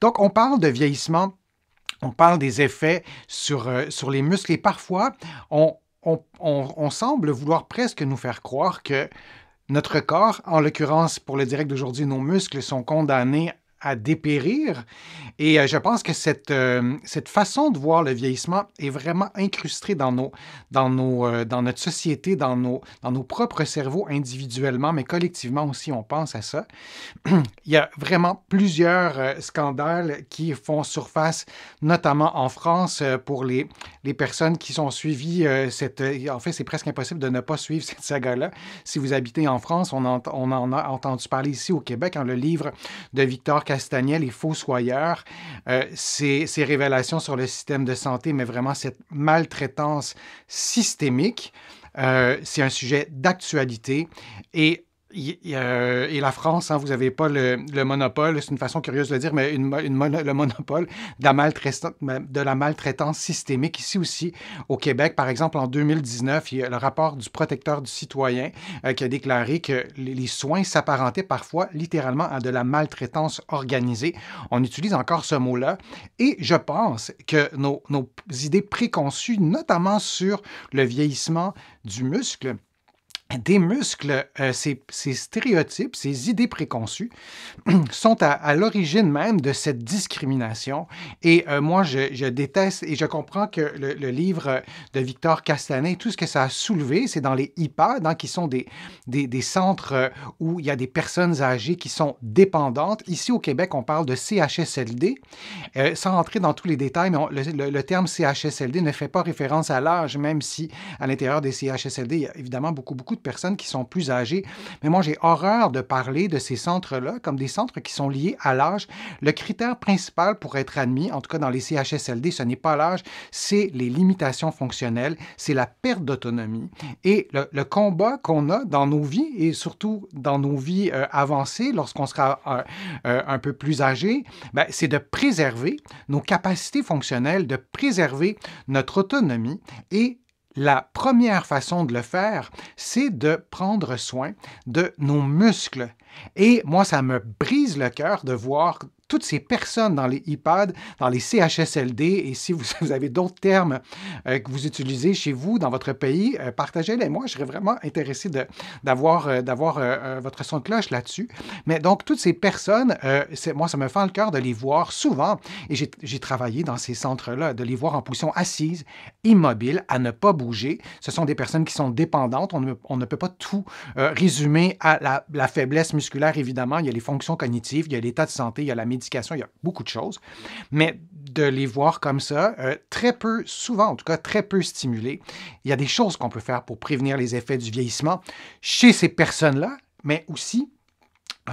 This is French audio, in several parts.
Donc, on parle de vieillissement, on parle des effets sur, euh, sur les muscles et parfois, on, on semble vouloir presque nous faire croire que notre corps, en l'occurrence pour le direct d'aujourd'hui, nos muscles sont condamnés à dépérir. Et euh, je pense que cette, euh, cette façon de voir le vieillissement est vraiment incrustée dans, nos, dans, nos, euh, dans notre société, dans nos, dans nos propres cerveaux individuellement, mais collectivement aussi, on pense à ça. Il y a vraiment plusieurs scandales qui font surface, notamment en France, pour les, les personnes qui sont suivies. cette, en fait, c'est presque impossible de ne pas suivre cette saga-là. Si vous habitez en France, on en, on en a entendu parler ici au Québec, dans hein, le livre de Victor les et Fossoyeur, euh, ces, révélations sur le système de santé, mais vraiment cette maltraitance systémique. Euh, c'est un sujet d'actualité et euh, et la France, hein, vous n'avez pas le, monopole, c'est une façon curieuse de le dire, mais le monopole de la, maltraitance, de la, maltraitance, systémique. Ici aussi, au Québec, par exemple, en 2019, il y a le rapport du protecteur du citoyen euh, qui a déclaré que les, soins s'apparentaient parfois littéralement à de la maltraitance organisée. On utilise encore ce mot-là et je pense que nos, nos idées préconçues, notamment sur le vieillissement du muscle, des muscles, euh, ces, stéréotypes, ces idées préconçues sont à, l'origine même de cette discrimination. Et euh, moi, je, déteste et je comprends que le, livre de Victor Castanet, tout ce que ça a soulevé, c'est dans les IPAD, qui sont des, des, centres euh, où il y a des personnes âgées qui sont dépendantes. Ici au Québec, on parle de CHSLD. sans entrer dans tous les détails, mais le, le, terme CHSLD ne fait pas référence à l'âge, même si à l'intérieur des CHSLD, il y a évidemment beaucoup, beaucoup personnes qui sont plus âgées. Mais moi, j'ai horreur de parler de ces centres-là comme des centres qui sont liés à l'âge. Le critère principal pour être admis, en tout cas dans les CHSLD, ce n'est pas l'âge, c'est les limitations fonctionnelles, c'est la perte d'autonomie. Et le, combat qu'on a dans nos vies, et surtout dans nos vies euh, avancées, lorsqu'on sera euh, euh, un peu plus âgé, ben, c'est de préserver nos capacités fonctionnelles, de préserver notre autonomie et la première façon de le faire, c'est de prendre soin de nos muscles. Et moi, ça me brise le cœur de voir toutes ces personnes dans les iPads, dans les CHSLD, et si vous, avez d'autres termes euh, que vous utilisez chez vous, dans votre pays, euh, partagez-les. Moi, je serais vraiment intéressé d'avoir euh, votre son de cloche là-dessus. Mais donc, toutes ces personnes, moi, ça me fend le cœur de les voir souvent, et j'ai travaillé dans ces centres-là, de les voir en position assise, immobile, à ne pas bouger. Ce sont des personnes qui sont dépendantes. On ne, peut pas tout résumer à la, la faiblesse musculaire, évidemment. Il y a les fonctions cognitives, il y a l'état de santé, il y a la il y a beaucoup de choses. Mais de les voir comme ça, euh, très peu, souvent en tout cas, très peu stimulés. Il y a des choses qu'on peut faire pour prévenir les effets du vieillissement chez ces personnes-là, mais aussi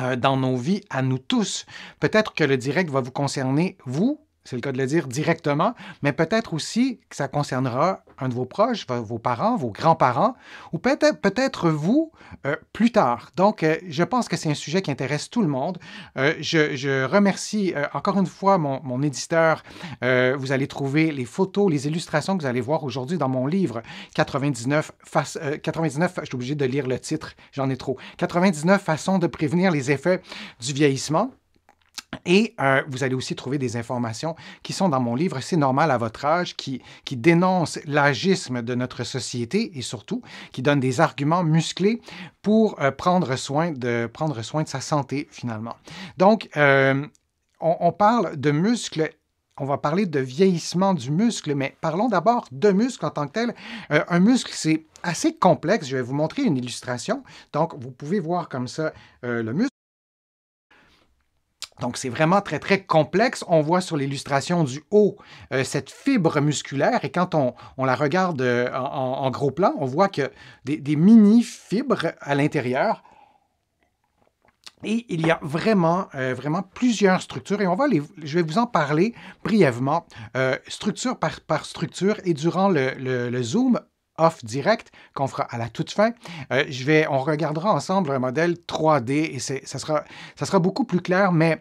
euh, dans nos vies, à nous tous. Peut-être que le direct va vous concerner, vous, c'est le cas de le dire, directement, mais peut-être aussi que ça concernera un de vos proches, vos parents, vos grands-parents, ou peut-être vous euh, plus tard. Donc, euh, je pense que c'est un sujet qui intéresse tout le monde. Euh, je, remercie encore une fois mon, éditeur. vous allez trouver les photos, les illustrations que vous allez voir aujourd'hui dans mon livre 99, 99 je suis obligé de lire le titre, j'en ai trop, 99 façons de prévenir les effets du vieillissement. Et euh, vous allez aussi trouver des informations qui sont dans mon livre C'est normal à votre âge, qui, qui dénonce l'agisme de notre société et surtout qui donne des arguments musclés pour euh, prendre, soin de, prendre soin de sa santé finalement. Donc, euh, on, parle de muscles on va parler de vieillissement du muscle, mais parlons d'abord de muscle en tant que tel. un muscle, c'est assez complexe. Je vais vous montrer une illustration. Donc, vous pouvez voir comme ça le muscle. Donc, c'est vraiment très, très complexe. On voit sur l'illustration du haut euh, cette fibre musculaire et quand on, on la regarde euh, en, gros plan, on voit que des, mini-fibres à l'intérieur. Et il y a vraiment, euh, vraiment plusieurs structures et on va les, je vais vous en parler brièvement, structure par, par, structure. Et durant le zoom, off direct qu'on fera à la toute fin. Euh, je vais, on regardera ensemble un modèle 3D et ça sera, ça sera beaucoup plus clair, mais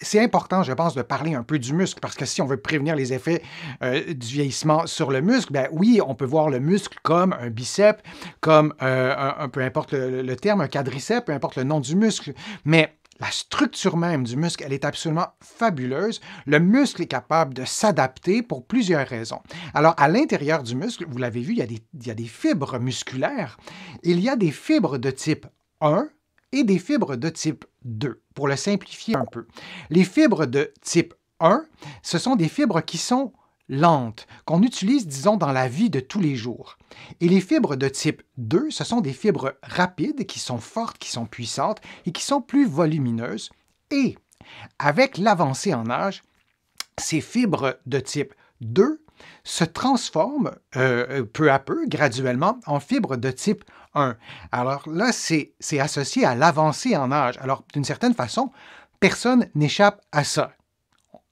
c'est important, je pense, de parler un peu du muscle, parce que si on veut prévenir les effets euh, du vieillissement sur le muscle, ben oui, on peut voir le muscle comme un biceps, comme euh, un, peu importe le, le, terme, un quadriceps, peu importe le nom du muscle, mais la structure même du muscle, elle est absolument fabuleuse. Le muscle est capable de s'adapter pour plusieurs raisons. Alors, à l'intérieur du muscle, vous l'avez vu, il y, a des, fibres musculaires. Il y a des fibres de type 1 et des fibres de type 2, pour le simplifier un peu. Les fibres de type 1, ce sont des fibres qui sont lente, qu'on utilise, disons, dans la vie de tous les jours. Et les fibres de type 2, ce sont des fibres rapides qui sont fortes, qui sont puissantes et qui sont plus volumineuses. Et avec l'avancée en âge, ces fibres de type 2 se transforment euh, euh, peu à peu, graduellement, en fibres de type 1. Alors là, c'est associé à l'avancée en âge. Alors, d'une certaine façon, personne n'échappe à ça.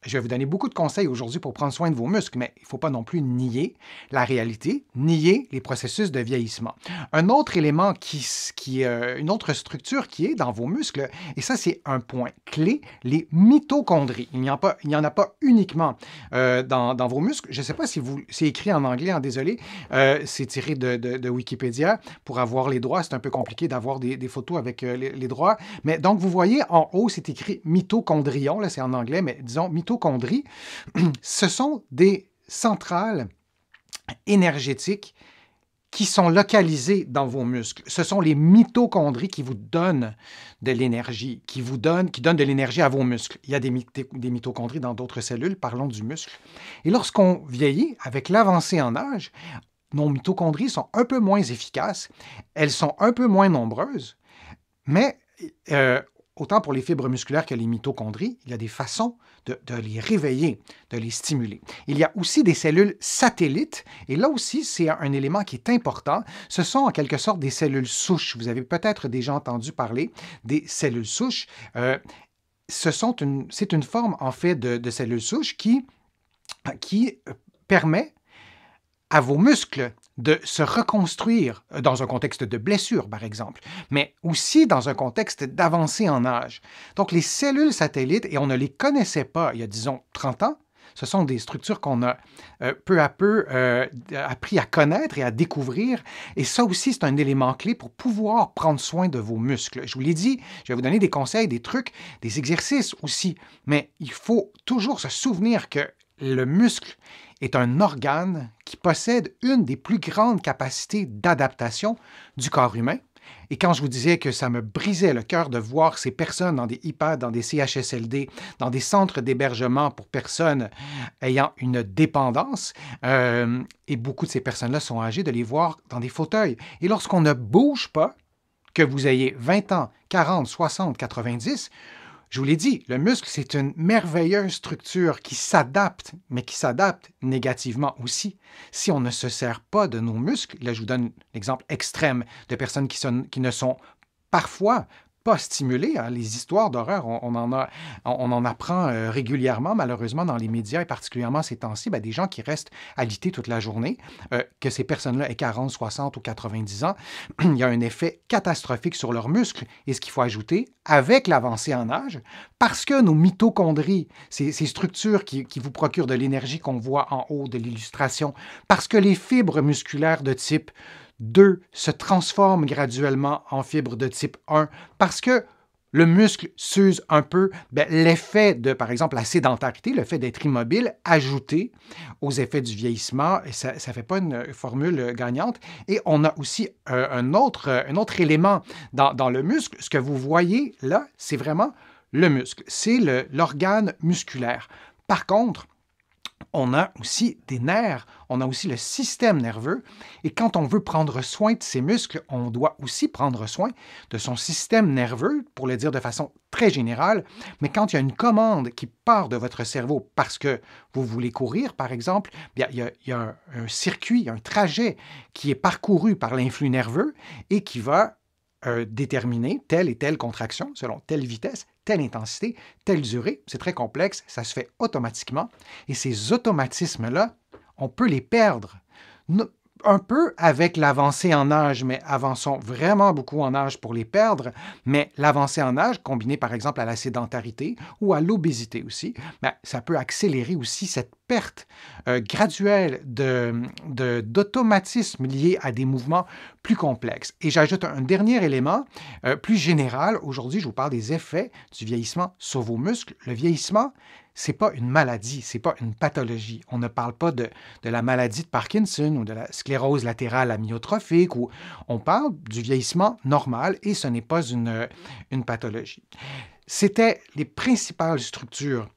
Je vais vous donner beaucoup de conseils aujourd'hui pour prendre soin de vos muscles, mais il ne faut pas non plus nier la réalité, nier les processus de vieillissement. Un autre élément qui, qui euh, une autre structure qui est dans vos muscles, et ça c'est un point clé, les mitochondries. Il n'y en, en, a pas uniquement euh, dans, vos muscles. Je ne sais pas si c'est écrit en anglais, en hein, désolé, euh, c'est tiré de, Wikipédia. Pour avoir les droits, c'est un peu compliqué d'avoir des, photos avec les, droits. Mais donc vous voyez en haut, c'est écrit mitochondrion, là c'est en anglais, mais disons mitochondrion mitochondries, ce sont des centrales énergétiques qui sont localisées dans vos muscles. Ce sont les mitochondries qui vous donnent de l'énergie, qui vous donnent, qui donnent de l'énergie à vos muscles. Il y a des, mitochondries dans d'autres cellules, parlons du muscle. Et lorsqu'on vieillit, avec l'avancée en âge, nos mitochondries sont un peu moins efficaces, elles sont un peu moins nombreuses, mais euh, autant pour les fibres musculaires que les mitochondries, il y a des façons de, les réveiller, de les stimuler. Il y a aussi des cellules satellites, et là aussi, c'est un élément qui est important. Ce sont en quelque sorte des cellules souches. Vous avez peut-être déjà entendu parler des cellules souches. Euh, c'est une, forme, en fait, de, cellules souches qui, qui permet à vos muscles de se reconstruire euh, dans un contexte de blessure, par exemple, mais aussi dans un contexte d'avancée en âge. Donc les cellules satellites, et on ne les connaissait pas il y a, disons, 30 ans, ce sont des structures qu'on a euh, peu à peu euh, appris à connaître et à découvrir. Et ça aussi, c'est un élément clé pour pouvoir prendre soin de vos muscles. Je vous l'ai dit, je vais vous donner des conseils, des trucs, des exercices aussi. Mais il faut toujours se souvenir que le muscle est un organe qui possède une des plus grandes capacités d'adaptation du corps humain. Et quand je vous disais que ça me brisait le cœur de voir ces personnes dans des IPAD, dans des CHSLD, dans des centres d'hébergement pour personnes ayant une dépendance, euh, et beaucoup de ces personnes-là sont âgées, de les voir dans des fauteuils. Et lorsqu'on ne bouge pas, que vous ayez 20 ans, 40, 60, 90, je vous l'ai dit, le muscle, c'est une merveilleuse structure qui s'adapte, mais qui s'adapte négativement aussi. Si on ne se sert pas de nos muscles, là je vous donne l'exemple extrême de personnes qui, qui ne sont parfois pas stimulé. Hein. Les histoires d'horreur, on, en on, en apprend euh, régulièrement, malheureusement, dans les médias et particulièrement ces temps-ci, ben, des gens qui restent alités toute la journée, euh, que ces personnes-là aient 40, 60 ou 90 ans, il y a un effet catastrophique sur leurs muscles. Et ce qu'il faut ajouter, avec l'avancée en âge, parce que nos mitochondries, ces, structures qui, vous procurent de l'énergie qu'on voit en haut de l'illustration, parce que les fibres musculaires de type 2 se transforme graduellement en fibres de type 1 parce que le muscle s'use un peu, ben, l'effet de, par exemple, la sédentarité, le fait d'être immobile, ajouté aux effets du vieillissement, ça ne fait pas une formule gagnante. Et on a aussi euh, un, autre, un autre élément dans le muscle. Ce que vous voyez là, c'est vraiment le muscle, c'est l'organe musculaire. Par contre, on a aussi des nerfs, on a aussi le système nerveux. Et quand on veut prendre soin de ses muscles, on doit aussi prendre soin de son système nerveux, pour le dire de façon très générale. Mais quand il y a une commande qui part de votre cerveau parce que vous voulez courir, par exemple, il y a, un circuit, un trajet qui est parcouru par l'influx nerveux et qui va euh, déterminer telle et telle contraction selon telle vitesse, telle intensité, telle durée. C'est très complexe, ça se fait automatiquement. Et ces automatismes-là, on peut les perdre un peu avec l'avancée en âge, mais avançons vraiment beaucoup en âge pour les perdre, mais l'avancée en âge, combinée par exemple à la sédentarité ou à l'obésité aussi, ben, ça peut accélérer aussi cette perte euh, graduelle d'automatisme de, lié à des mouvements plus complexes. Et j'ajoute un dernier élément euh, plus général. Aujourd'hui, je vous parle des effets du vieillissement sur vos muscles. Le vieillissement, n'est pas une maladie, c'est pas une pathologie. On ne parle pas de, la maladie de Parkinson ou de la sclérose latérale amyotrophique, ou on parle du vieillissement normal et ce n'est pas une, une pathologie. C'était les principales structures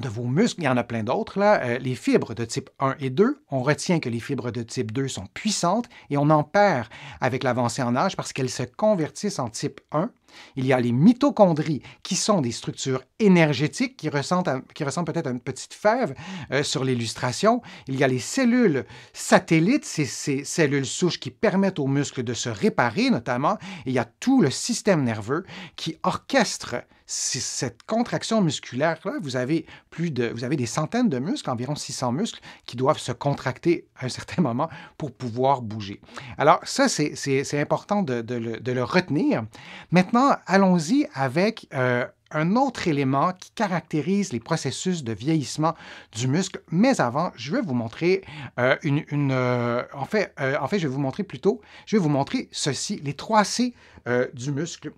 de vos muscles, il y en a plein d'autres là, euh, les fibres de type 1 et 2, on retient que les fibres de type 2 sont puissantes et on en perd avec l'avancée en âge parce qu'elles se convertissent en type 1 il y a les mitochondries, qui sont des structures énergétiques qui ressemblent, ressemblent peut-être à une petite fève euh, sur l'illustration. Il y a les cellules satellites, ces cellules souches qui permettent aux muscles de se réparer notamment. il y a tout le système nerveux qui orchestre cette contraction musculaire vous avez des centaines de muscles, environ 600 muscles qui doivent se contracter à un certain moment pour pouvoir bouger. Alors ça c'est important le, de le retenir. Maintenant allons-y avec euh, un autre élément qui caractérise les processus de vieillissement du muscle. Mais avant, je vais vous montrer euh, une... Euh, en, fait, en fait, je vais vous montrer plutôt, je vais vous montrer ceci, les 3 C du muscle.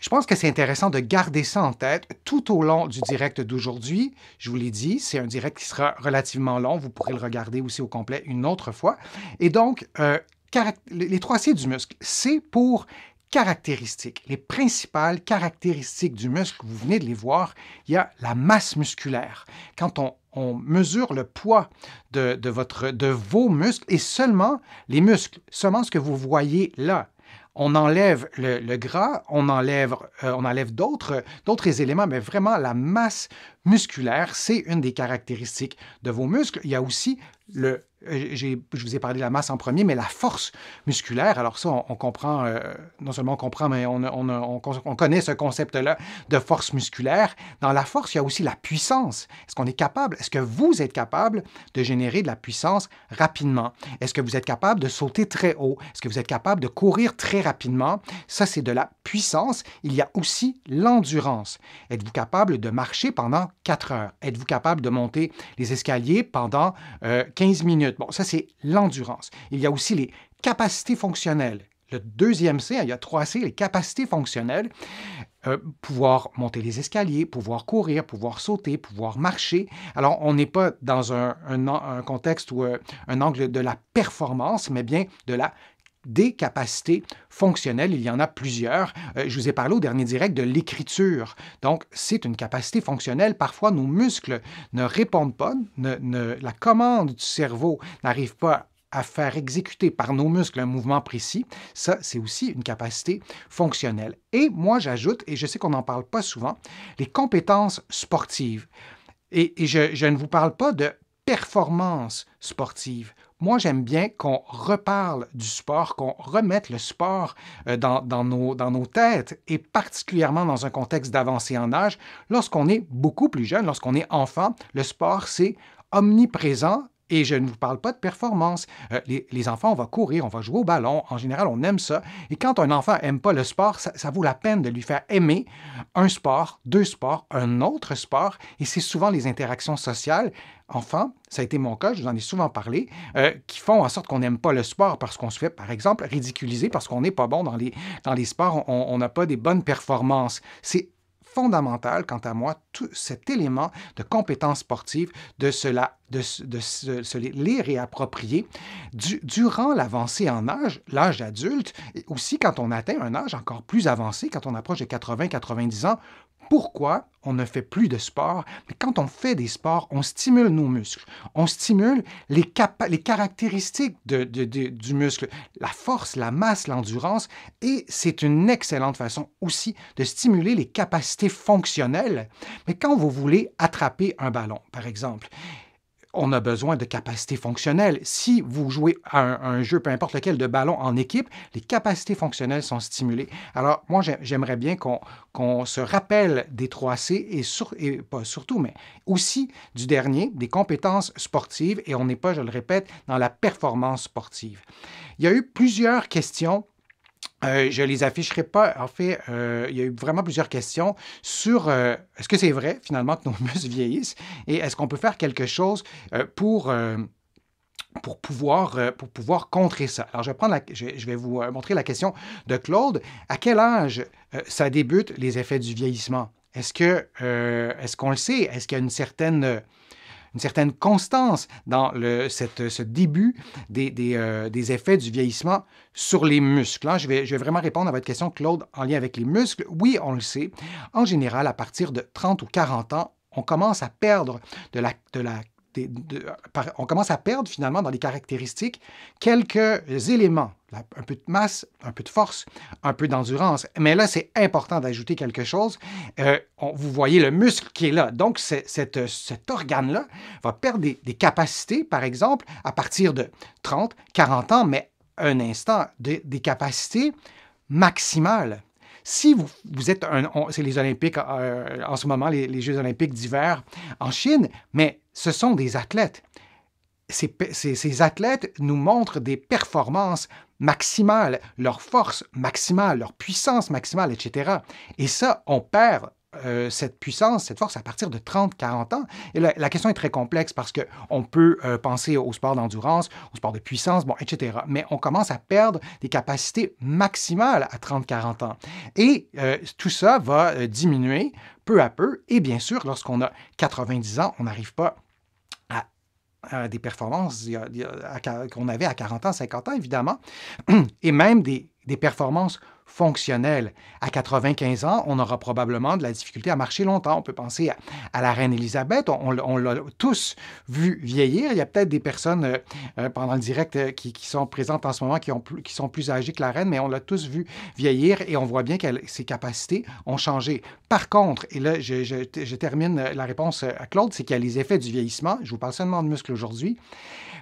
Je pense que c'est intéressant de garder ça en tête tout au long du direct d'aujourd'hui. Je vous l'ai dit, c'est un direct qui sera relativement long. Vous pourrez le regarder aussi au complet une autre fois. Et donc, les trois C du muscle, c'est pour caractéristiques, les principales caractéristiques du muscle, vous venez de les voir, il y a la masse musculaire. Quand on, mesure le poids de, votre, de vos muscles et seulement les muscles, seulement ce que vous voyez là, on enlève le, gras, on enlève, euh, enlève d'autres, d'autres éléments, mais vraiment la masse musculaire, c'est une des caractéristiques de vos muscles. Il y a aussi le, euh, je vous ai parlé de la masse en premier, mais la force musculaire. Alors ça, on, comprend, euh, non seulement on comprend, mais on, on, on connaît ce concept-là de force musculaire. Dans la force, il y a aussi la puissance. Est-ce qu'on est capable, est-ce que vous êtes capable de générer de la puissance rapidement? Est-ce que vous êtes capable de sauter très haut? Est-ce que vous êtes capable de courir très rapidement? Ça, c'est de la puissance. Il y a aussi l'endurance. Êtes-vous capable de marcher pendant quatre heures? Êtes-vous capable de monter les escaliers pendant 15 euh, minutes? Bon, ça, c'est l'endurance. Il y a aussi les capacités fonctionnelles. Le deuxième C, hein, il y a trois C, les capacités fonctionnelles. Euh, pouvoir monter les escaliers, pouvoir courir, pouvoir sauter, pouvoir marcher. Alors, on n'est pas dans un, contexte ou euh, un angle de la performance, mais bien de la des capacités fonctionnelles. Il y en a plusieurs. Euh, je vous ai parlé au dernier direct de l'écriture. Donc, c'est une capacité fonctionnelle. Parfois, nos muscles ne répondent pas, la commande du cerveau n'arrive pas à faire exécuter par nos muscles un mouvement précis, ça, c'est aussi une capacité fonctionnelle. Et moi, j'ajoute, et je sais qu'on n'en parle pas souvent, les compétences sportives. Et, je ne vous parle pas de performance sportive moi, j'aime bien qu'on reparle du sport, qu'on remette le sport euh, dans, nos, nos têtes, et particulièrement dans un contexte d'avancée en âge. Lorsqu'on est beaucoup plus jeune, lorsqu'on est enfant, le sport, c'est omniprésent et je ne vous parle pas de performance. Euh, les, enfants, on va courir, on va jouer au ballon. En général, on aime ça. Et quand un enfant aime pas le sport, ça, vaut la peine de lui faire aimer un sport, deux sports, un autre sport. Et c'est souvent les interactions sociales enfin ça a été mon cas, je vous en ai souvent parlé, euh, qui font en sorte qu'on n'aime pas le sport parce qu'on se fait, par exemple, ridiculiser parce qu'on n'est pas bon dans les, dans les sports, on n'a pas des bonnes performances. C'est fondamental, quant à moi, tout cet élément de compétence sportive, de, cela, de, de, de se les réapproprier durant l'avancée en âge, l'âge adulte, et aussi quand on atteint un âge encore plus avancé, quand on approche de 80-90 ans, pourquoi on ne fait plus de sport, mais quand on fait des sports, on stimule nos muscles, on stimule les, caractéristiques du muscle, la force, la masse, l'endurance, et c'est une excellente façon aussi de stimuler les capacités fonctionnelles. Mais quand vous voulez attraper un ballon, par exemple, on a besoin de capacités fonctionnelles. Si vous jouez à un, jeu, peu importe lequel, de ballon en équipe, les capacités fonctionnelles sont stimulées. Alors, moi, j'aimerais bien qu'on se rappelle des 3C et, et pas surtout, mais aussi du dernier, des compétences sportives, et on n'est pas, je le répète, dans la performance sportive. Il y a eu plusieurs questions je euh, je les afficherai pas. En fait, euh, il y a eu vraiment plusieurs questions sur euh, est-ce que c'est vrai finalement que nos muscles vieillissent et est-ce qu'on peut faire quelque chose pour pour pouvoir, pour pouvoir contrer ça. Alors, je vais, prendre je, vais vous montrer la question de Claude. À quel âge ça débute les effets du vieillissement? Est-ce que est-ce qu'on le sait? Est-ce qu'il y a une certaine une certaine constance dans le, ce début euh, des, effets du vieillissement sur les muscles. Hein. Je, vais, je, vais, vraiment répondre à votre question, Claude, en lien avec les muscles. Oui, on le sait. En général, à partir de 30 ou 40 ans, on commence à perdre de la, de la on commence à perdre finalement dans les caractéristiques quelques éléments, un peu de masse, un peu de force, un peu d'endurance. Mais là, c'est important d'ajouter quelque chose. Euh, vous voyez le muscle qui est là. Donc, cet organe-là va perdre des, capacités, par exemple, à partir de 30, 40 ans, mais un instant, des, capacités maximales. Si vous, vous êtes, c'est les Olympiques euh, en ce moment, les Jeux Olympiques d'hiver en Chine, mais ce sont des athlètes. Ces, athlètes nous montrent des performances maximales, leur force maximale, leur puissance maximale, etc. Et ça, on perd euh, cette puissance, cette force à partir de 30-40 ans. Et la, question est très complexe parce qu'on peut euh, penser au sport d'endurance, au sport de puissance, bon, etc. Mais on commence à perdre des capacités maximales à 30-40 ans. Et euh, tout ça va diminuer peu à peu. Et bien sûr, lorsqu'on a 90 ans, on n'arrive pas des performances qu'on avait à 40 ans, 50 ans, évidemment, et même des, des performances fonctionnelle. À 95 ans, on aura probablement de la difficulté à marcher longtemps. On peut penser à, la reine elisabeth On, l'a tous vu vieillir. Il y a peut-être des personnes euh, euh, pendant le direct euh, qui, sont présentes en ce moment qui, sont plus âgées que la reine, mais on l'a tous vu vieillir et on voit bien que ses capacités ont changé. Par contre, et là, je, je termine la réponse à Claude, c'est qu'il y a les effets du vieillissement. Je vous parle seulement de muscles aujourd'hui.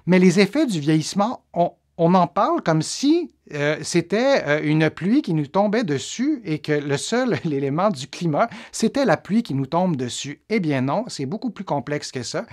Mais les effets du vieillissement ont on en parle comme si euh, c'était euh, une pluie qui nous tombait dessus et que le seul élément du climat, c'était la pluie qui nous tombe dessus. Eh bien non, c'est beaucoup plus complexe que ça.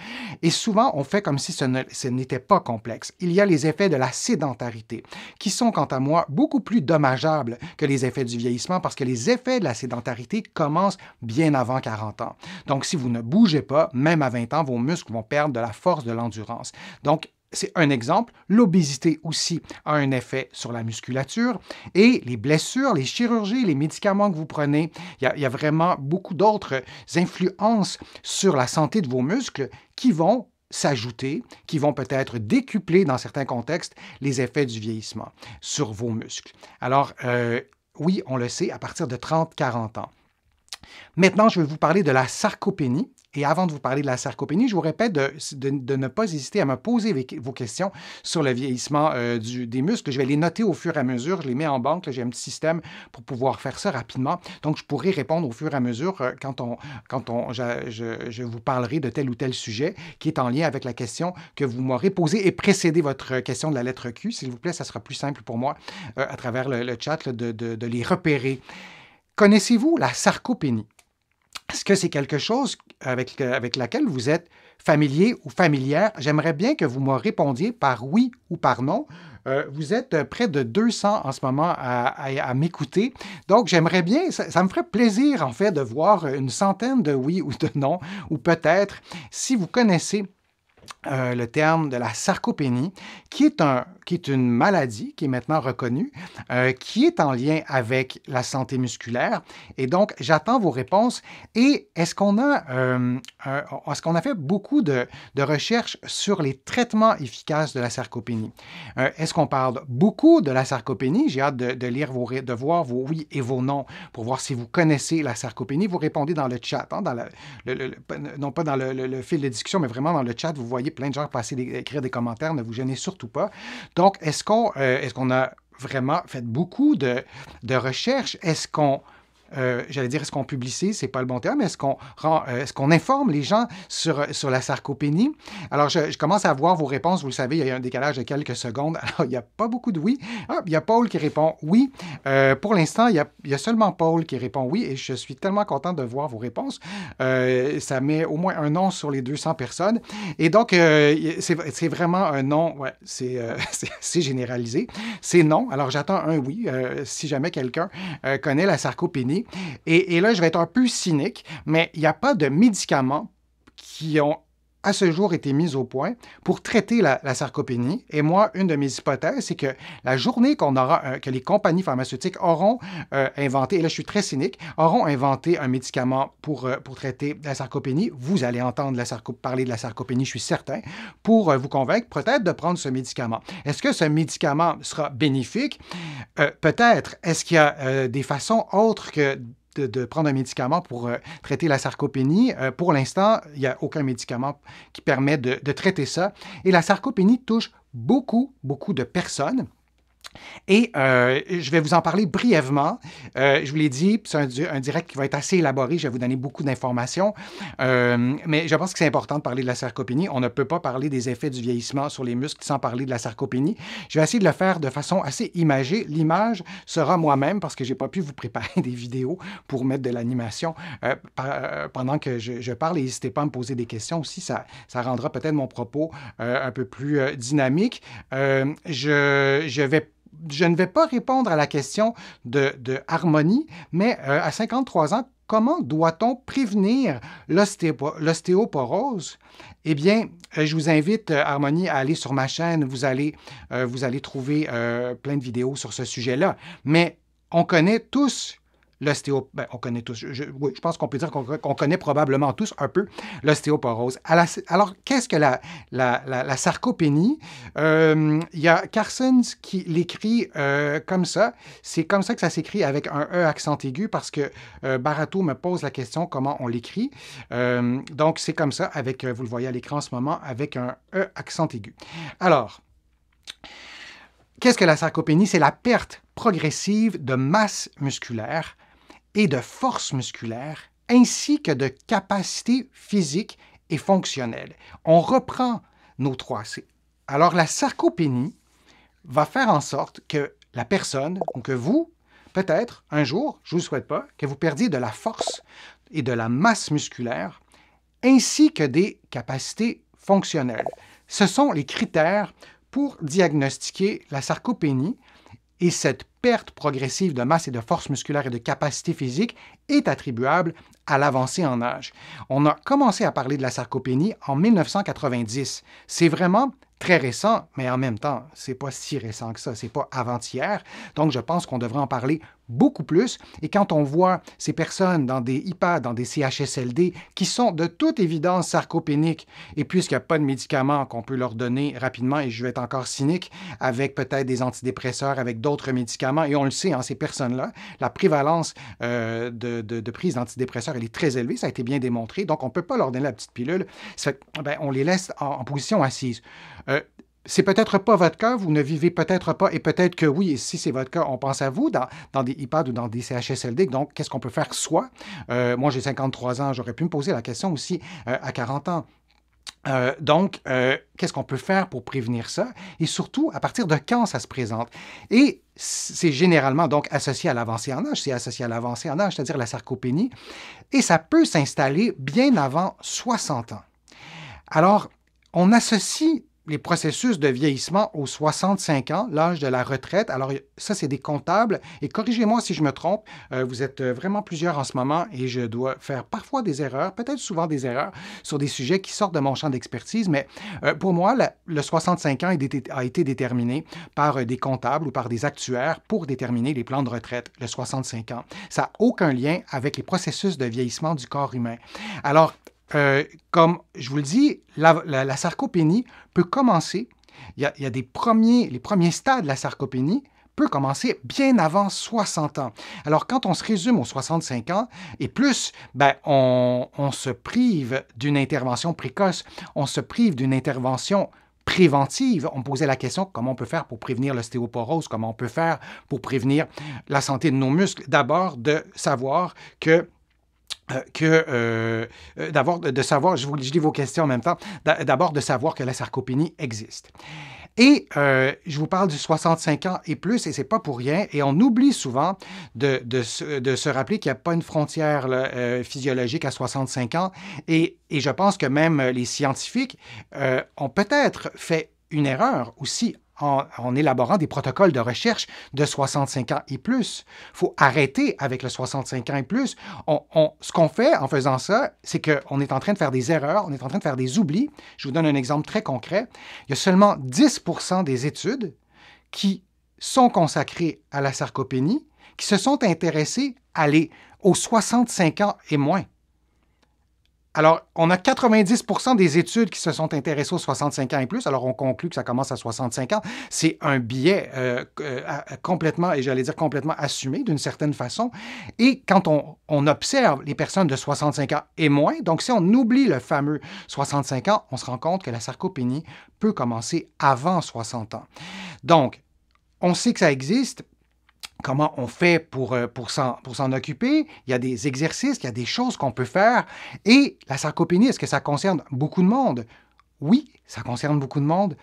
Et souvent, on fait comme si ce n'était pas complexe. Il y a les effets de la sédentarité, qui sont, quant à moi, beaucoup plus dommageables que les effets du vieillissement, parce que les effets de la sédentarité commencent bien avant 40 ans. Donc, si vous ne bougez pas, même à 20 ans, vos muscles vont perdre de la force de l'endurance. Donc, c'est un exemple. L'obésité aussi a un effet sur la musculature et les blessures, les chirurgies, les médicaments que vous prenez. Il y a, vraiment beaucoup d'autres influences sur la santé de vos muscles qui vont s'ajouter, qui vont peut-être décupler dans certains contextes les effets du vieillissement sur vos muscles. Alors, euh, oui, on le sait, à partir de 30-40 ans. Maintenant, je vais vous parler de la sarcopénie, et avant de vous parler de la sarcopénie, je vous répète de, ne pas hésiter à me poser vos questions sur le vieillissement euh, des muscles. Je vais les noter au fur et à mesure. Je les mets en banque. J'ai un petit système pour pouvoir faire ça rapidement. Donc, je pourrai répondre au fur et à mesure euh, quand, on, quand on, je, vous parlerai de tel ou tel sujet qui est en lien avec la question que vous m'aurez posée et précéder votre question de la lettre Q. S'il vous plaît, ça sera plus simple pour moi euh, à travers le, chat de les repérer. Connaissez-vous la sarcopénie? Est-ce que c'est quelque chose avec, euh, avec laquelle vous êtes familier ou familière? J'aimerais bien que vous me répondiez par oui ou par non. Euh, vous êtes euh, près de 200 en ce moment à, m'écouter. Donc, j'aimerais bien, ça, ça, me ferait plaisir en fait de voir une centaine de oui ou de non, ou peut-être si vous connaissez euh, le terme de la sarcopénie, qui est, un, qui est une maladie qui est maintenant reconnue, euh, qui est en lien avec la santé musculaire. Et donc, j'attends vos réponses. Et est-ce qu'on a, euh, est-ce qu'on a fait beaucoup de, de, recherches sur les traitements efficaces de la sarcopénie? est-ce qu'on parle beaucoup de la sarcopénie? J'ai hâte de, lire vos, de voir vos oui et vos non pour voir si vous connaissez la sarcopénie. Vous répondez dans le chat, hein, dans le, non pas dans le, fil de discussion, mais vraiment dans le chat, vous voyez plein de gens passer des, écrire des commentaires, ne vous gênez surtout pas. Donc, est-ce qu'on euh, est-ce qu'on a vraiment fait beaucoup de, de recherches? Est-ce qu'on euh, j'allais dire, est-ce qu'on publicise, c'est pas le bon terme, est-ce qu'on euh, est-ce qu'on informe les gens sur, sur la sarcopénie? Alors, je, commence à voir vos réponses. Vous le savez, il y a un décalage de quelques secondes. Alors, il n'y a pas beaucoup de oui. Ah, il y a Paul qui répond oui. Euh, pour l'instant, il, y a seulement Paul qui répond oui et je suis tellement content de voir vos réponses. ça met au moins un nom sur les 200 personnes. Et donc, c'est vraiment un nom, ouais, c'est généralisé. C'est non. Alors, j'attends un oui. si jamais quelqu'un connaît la sarcopénie, et, là, je vais être un peu cynique, mais il n'y a pas de médicaments qui ont à ce jour été mise au point pour traiter la, sarcopénie. Et moi, une de mes hypothèses, c'est que la journée qu'on aura, euh, que les compagnies pharmaceutiques auront euh, inventé, et là je suis très cynique, auront inventé un médicament pour, euh, pour traiter la sarcopénie, vous allez entendre parler de la sarcopénie, je suis certain, pour vous convaincre peut-être de prendre ce médicament. Est-ce que ce médicament sera bénéfique? peut-être. Est-ce qu'il y a des façons autres que de, prendre un médicament pour euh, traiter la sarcopénie. Euh, pour l'instant, il n'y a aucun médicament qui permet de traiter ça. Et la sarcopénie touche beaucoup, beaucoup de personnes. Et euh, je vais vous en parler brièvement. Euh, je vous l'ai dit, c'est un, direct qui va être assez élaboré. Je vais vous donner beaucoup d'informations. Euh, mais je pense que c'est important de parler de la sarcopénie. On ne peut pas parler des effets du vieillissement sur les muscles sans parler de la sarcopénie. Je vais essayer de le faire de façon assez imagée. L'image sera moi-même parce que je n'ai pas pu vous préparer des vidéos pour mettre de l'animation pendant que je, parle. N'hésitez pas à me poser des questions aussi. Ça, ça rendra peut-être mon propos un peu plus dynamique. je, je vais je ne vais pas répondre à la question de, harmonie, mais euh, à 53 ans, comment doit-on prévenir l'ostéoporose? Eh bien, euh, je vous invite, euh, Harmonie, à aller sur ma chaîne. Vous allez, vous allez trouver plein de vidéos sur ce sujet-là. Mais on connaît tous l'ostéoporose. Ben, on connaît tous, je, pense qu'on peut dire qu'on, connaît probablement tous un peu l'ostéoporose. Alors, qu'est-ce que la, la, sarcopénie? Euh, il y a Carson qui l'écrit euh, comme ça. C'est comme ça que ça s'écrit avec un E accent aigu parce que euh, Barato me pose la question comment on l'écrit. donc, c'est comme ça avec, vous le voyez à l'écran en ce moment, avec un E accent aigu. Alors, Qu'est-ce que la sarcopénie? C'est la perte progressive de masse musculaire et de force musculaire, ainsi que de capacité physique et fonctionnelle. On reprend nos trois c Alors la sarcopénie va faire en sorte que la personne, ou que vous, peut-être un jour, je ne vous souhaite pas, que vous perdiez de la force et de la masse musculaire, ainsi que des capacités fonctionnelles. Ce sont les critères pour diagnostiquer la sarcopénie et cette perte progressive de masse et de force musculaire et de capacité physique est attribuable à l'avancée en âge. On a commencé à parler de la sarcopénie en 1990. C'est vraiment très récent, mais en même temps, c'est pas si récent que ça, c'est pas avant-hier. Donc je pense qu'on devrait en parler beaucoup plus. Et quand on voit ces personnes dans des IPA, dans des CHSLD, qui sont de toute évidence sarcopéniques, et puisqu'il n'y a pas de médicaments qu'on peut leur donner rapidement, et je vais être encore cynique, avec peut-être des antidépresseurs, avec d'autres médicaments, et on le sait, en hein, ces personnes-là, la prévalence euh, de, prise d'antidépresseurs, elle est très élevée, ça a été bien démontré, donc on ne peut pas leur donner la petite pilule, ça, ben, on les laisse en, position assise. Euh, c'est peut-être pas votre cas, vous ne vivez peut-être pas, et peut-être que oui, si c'est votre cas, on pense à vous dans, des IPAD ou dans des CHSLD. Donc, qu'est-ce qu'on peut faire soit, euh, moi, j'ai 53 ans, j'aurais pu me poser la question aussi euh, à 40 ans. Euh, donc, qu'est-ce qu'on peut faire pour prévenir ça? Et surtout, à partir de quand ça se présente? Et c'est généralement donc associé à l'avancée en âge, c'est associé à l'avancée en âge, c'est-à-dire la sarcopénie. Et ça peut s'installer bien avant 60 ans. Alors, on associe les processus de vieillissement aux 65 ans, l'âge de la retraite. Alors, ça, c'est des comptables. Et corrigez-moi si je me trompe. Euh, vous êtes euh, vraiment plusieurs en ce moment et je dois faire parfois des erreurs, peut-être souvent des erreurs, sur des sujets qui sortent de mon champ d'expertise. Mais euh, pour moi, le 65 ans a été déterminé par des comptables ou par des actuaires pour déterminer les plans de retraite, le 65 ans. Ça n'a aucun lien avec les processus de vieillissement du corps humain. Alors, euh, comme je vous le dis, la, sarcopénie peut commencer. Il y a, des premiers, les premiers stades de la sarcopénie peut commencer bien avant 60 ans. Alors quand on se résume aux 65 ans et plus, ben, on, on se prive d'une intervention précoce, on se prive d'une intervention préventive. On posait la question comment on peut faire pour prévenir l'ostéoporose, comment on peut faire pour prévenir la santé de nos muscles. D'abord, de savoir que euh, que euh, euh d'avoir de, savoir, je vous lis vos questions en même temps, d'abord de savoir que la sarcopénie existe. Et euh, je vous parle du 65 ans et plus, et c'est pas pour rien. Et on oublie souvent de, de, se, rappeler qu'il n'y a pas une frontière physiologique à 65 ans. Et, et, je pense que même les scientifiques ont peut-être fait une erreur aussi en, élaborant des protocoles de recherche de 65 ans et plus. Il faut arrêter avec le 65 ans et plus. ce qu'on fait en faisant ça, c'est qu'on est en train de faire des erreurs, on est en train de faire des oublis. Je vous donne un exemple très concret. Il y a seulement 10 des études qui sont consacrées à la sarcopénie qui se sont intéressées à les, aux 65 ans et moins. Alors, on a 90 des études qui se sont intéressées aux 65 ans et plus. Alors, on conclut que ça commence à 65 ans. C'est un biais euh, euh, complètement, et j'allais dire complètement assumé d'une certaine façon. Et quand on, on, observe les personnes de 65 ans et moins, donc si on oublie le fameux 65 ans, on se rend compte que la sarcopénie peut commencer avant 60 ans. Donc, on sait que ça existe comment on fait pour, euh, pour s'en occuper. Il y a des exercices, il y a des choses qu'on peut faire. Et la sarcopénie, est-ce que ça concerne beaucoup de monde? Oui, ça concerne beaucoup de monde.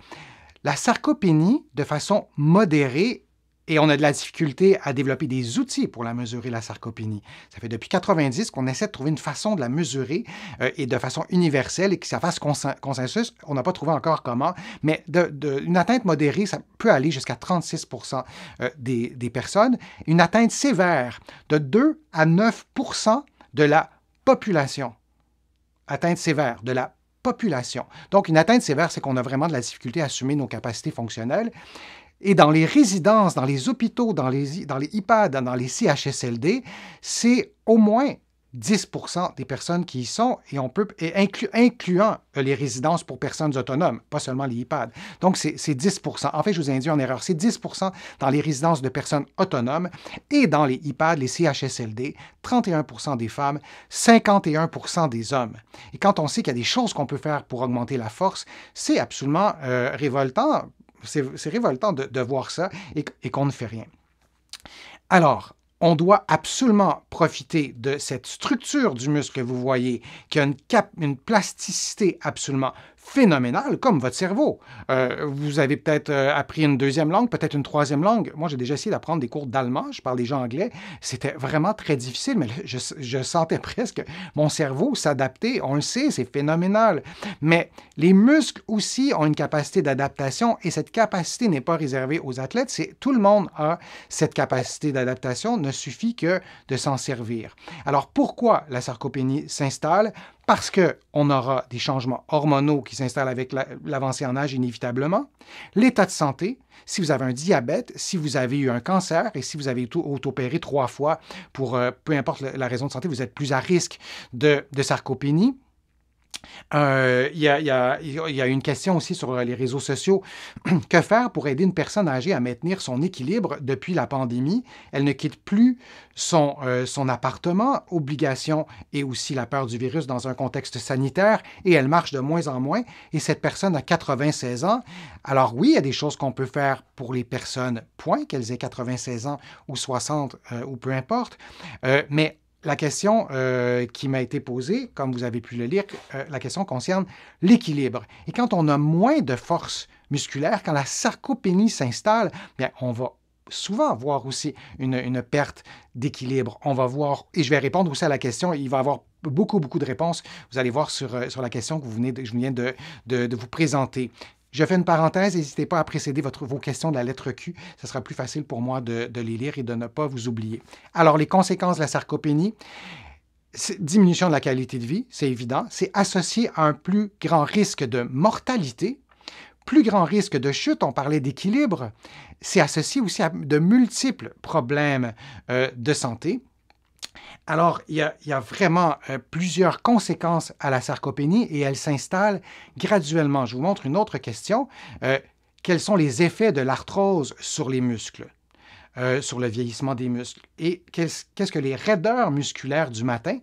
La sarcopénie, de façon modérée, et on a de la difficulté à développer des outils pour la mesurer, la sarcopénie. Ça fait depuis 90 qu'on essaie de trouver une façon de la mesurer euh, et de façon universelle et que ça fasse consensus. On n'a pas trouvé encore comment, mais de, une atteinte modérée, ça peut aller jusqu'à 36 euh, des, des personnes. Une atteinte sévère de 2 à 9 de la population. Atteinte sévère de la population. Donc, une atteinte sévère, c'est qu'on a vraiment de la difficulté à assumer nos capacités fonctionnelles. Et dans les résidences, dans les hôpitaux, dans les, dans les IPAD, dans les CHSLD, c'est au moins 10 des personnes qui y sont, et on peut, incluant euh, les résidences pour personnes autonomes, pas seulement les IPAD. Donc, c'est 10 En fait, je vous ai induit en erreur. C'est 10 dans les résidences de personnes autonomes et dans les IPAD, les CHSLD, 31 des femmes, 51 des hommes. Et quand on sait qu'il y a des choses qu'on peut faire pour augmenter la force, c'est absolument euh, révoltant c'est révoltant de, voir ça et, qu'on ne fait rien. Alors, on doit absolument profiter de cette structure du muscle que vous voyez, qui a une, une plasticité absolument phénoménal, comme votre cerveau. Euh, vous avez peut-être euh, appris une deuxième langue, peut-être une troisième langue. Moi, j'ai déjà essayé d'apprendre des cours d'allemand, je parle déjà anglais. C'était vraiment très difficile, mais je, sentais presque mon cerveau s'adapter. On le sait, c'est phénoménal. Mais les muscles aussi ont une capacité d'adaptation et cette capacité n'est pas réservée aux athlètes. C'est tout le monde a cette capacité d'adaptation. il Ne suffit que de s'en servir. Alors pourquoi la sarcopénie s'installe parce qu'on aura des changements hormonaux qui s'installent avec l'avancée en âge inévitablement, l'état de santé, si vous avez un diabète, si vous avez eu un cancer et si vous avez été auto-opéré trois fois pour euh, peu importe la raison de santé, vous êtes plus à risque de sarcopénie. Euh, il y, a une question aussi sur les réseaux sociaux. que faire pour aider une personne âgée à maintenir son équilibre depuis la pandémie? Elle ne quitte plus euh, son, appartement, obligation et aussi la peur du virus dans un contexte sanitaire, et elle marche de moins en moins. Et cette personne a 96 ans. Alors oui, il y a des choses qu'on peut faire pour les personnes, point, qu'elles aient 96 ans ou 60 euh, ou peu importe, mais la question euh, qui m'a été posée, comme vous avez pu le lire, euh, la question concerne l'équilibre. Et quand on a moins de force musculaire, quand la sarcopénie s'installe, bien, on va souvent voir aussi une, perte d'équilibre. On va voir, et je vais répondre aussi à la question, il va y avoir beaucoup, beaucoup de réponses. Vous allez voir sur, euh, sur la question que vous venez je viens de vous présenter. Je fais une parenthèse, n'hésitez pas à précéder votre, vos questions de la lettre Q. Ce sera plus facile pour moi de, les lire et de ne pas vous oublier. Alors, les conséquences de la sarcopénie diminution de la qualité de vie, c'est évident, c'est associé à un plus grand risque de mortalité, plus grand risque de chute, on parlait d'équilibre, c'est associé aussi à de multiples problèmes euh, de santé, alors, il y a, vraiment euh, plusieurs conséquences à la sarcopénie et elle s'installe graduellement. Je vous montre une autre question. Euh, quels sont les effets de l'arthrose sur les muscles, euh, sur le vieillissement des muscles? Et qu'est-ce que les raideurs musculaires du matin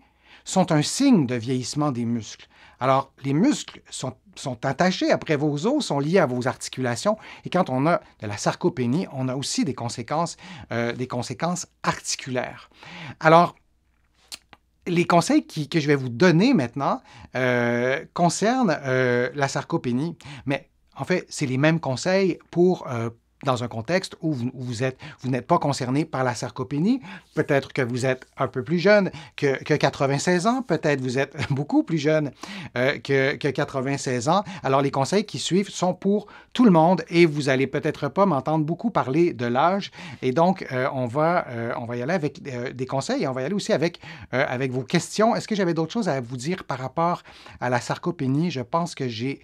sont un signe de vieillissement des muscles? Alors, les muscles sont, attachés après vos os, sont liés à vos articulations. Et quand on a de la sarcopénie, on a aussi des conséquences, euh, des conséquences articulaires. Alors, les conseils que je vais vous donner maintenant euh, concernent euh, la sarcopénie, mais en fait, c'est les mêmes conseils pour, dans un contexte où vous, êtes, vous n'êtes pas concerné par la sarcopénie. Peut-être que vous êtes un peu plus jeune que, que 96 ans, peut-être vous êtes beaucoup plus jeune euh, que, que 96 ans. Alors les conseils qui suivent sont pour tout le monde et vous allez peut-être pas m'entendre beaucoup parler de l'âge. Et donc euh, on, va, euh, on va y aller avec des conseils et on va y aller aussi avec, avec vos questions. Est-ce que j'avais d'autres choses à vous dire par rapport à la sarcopénie? Je pense que j'ai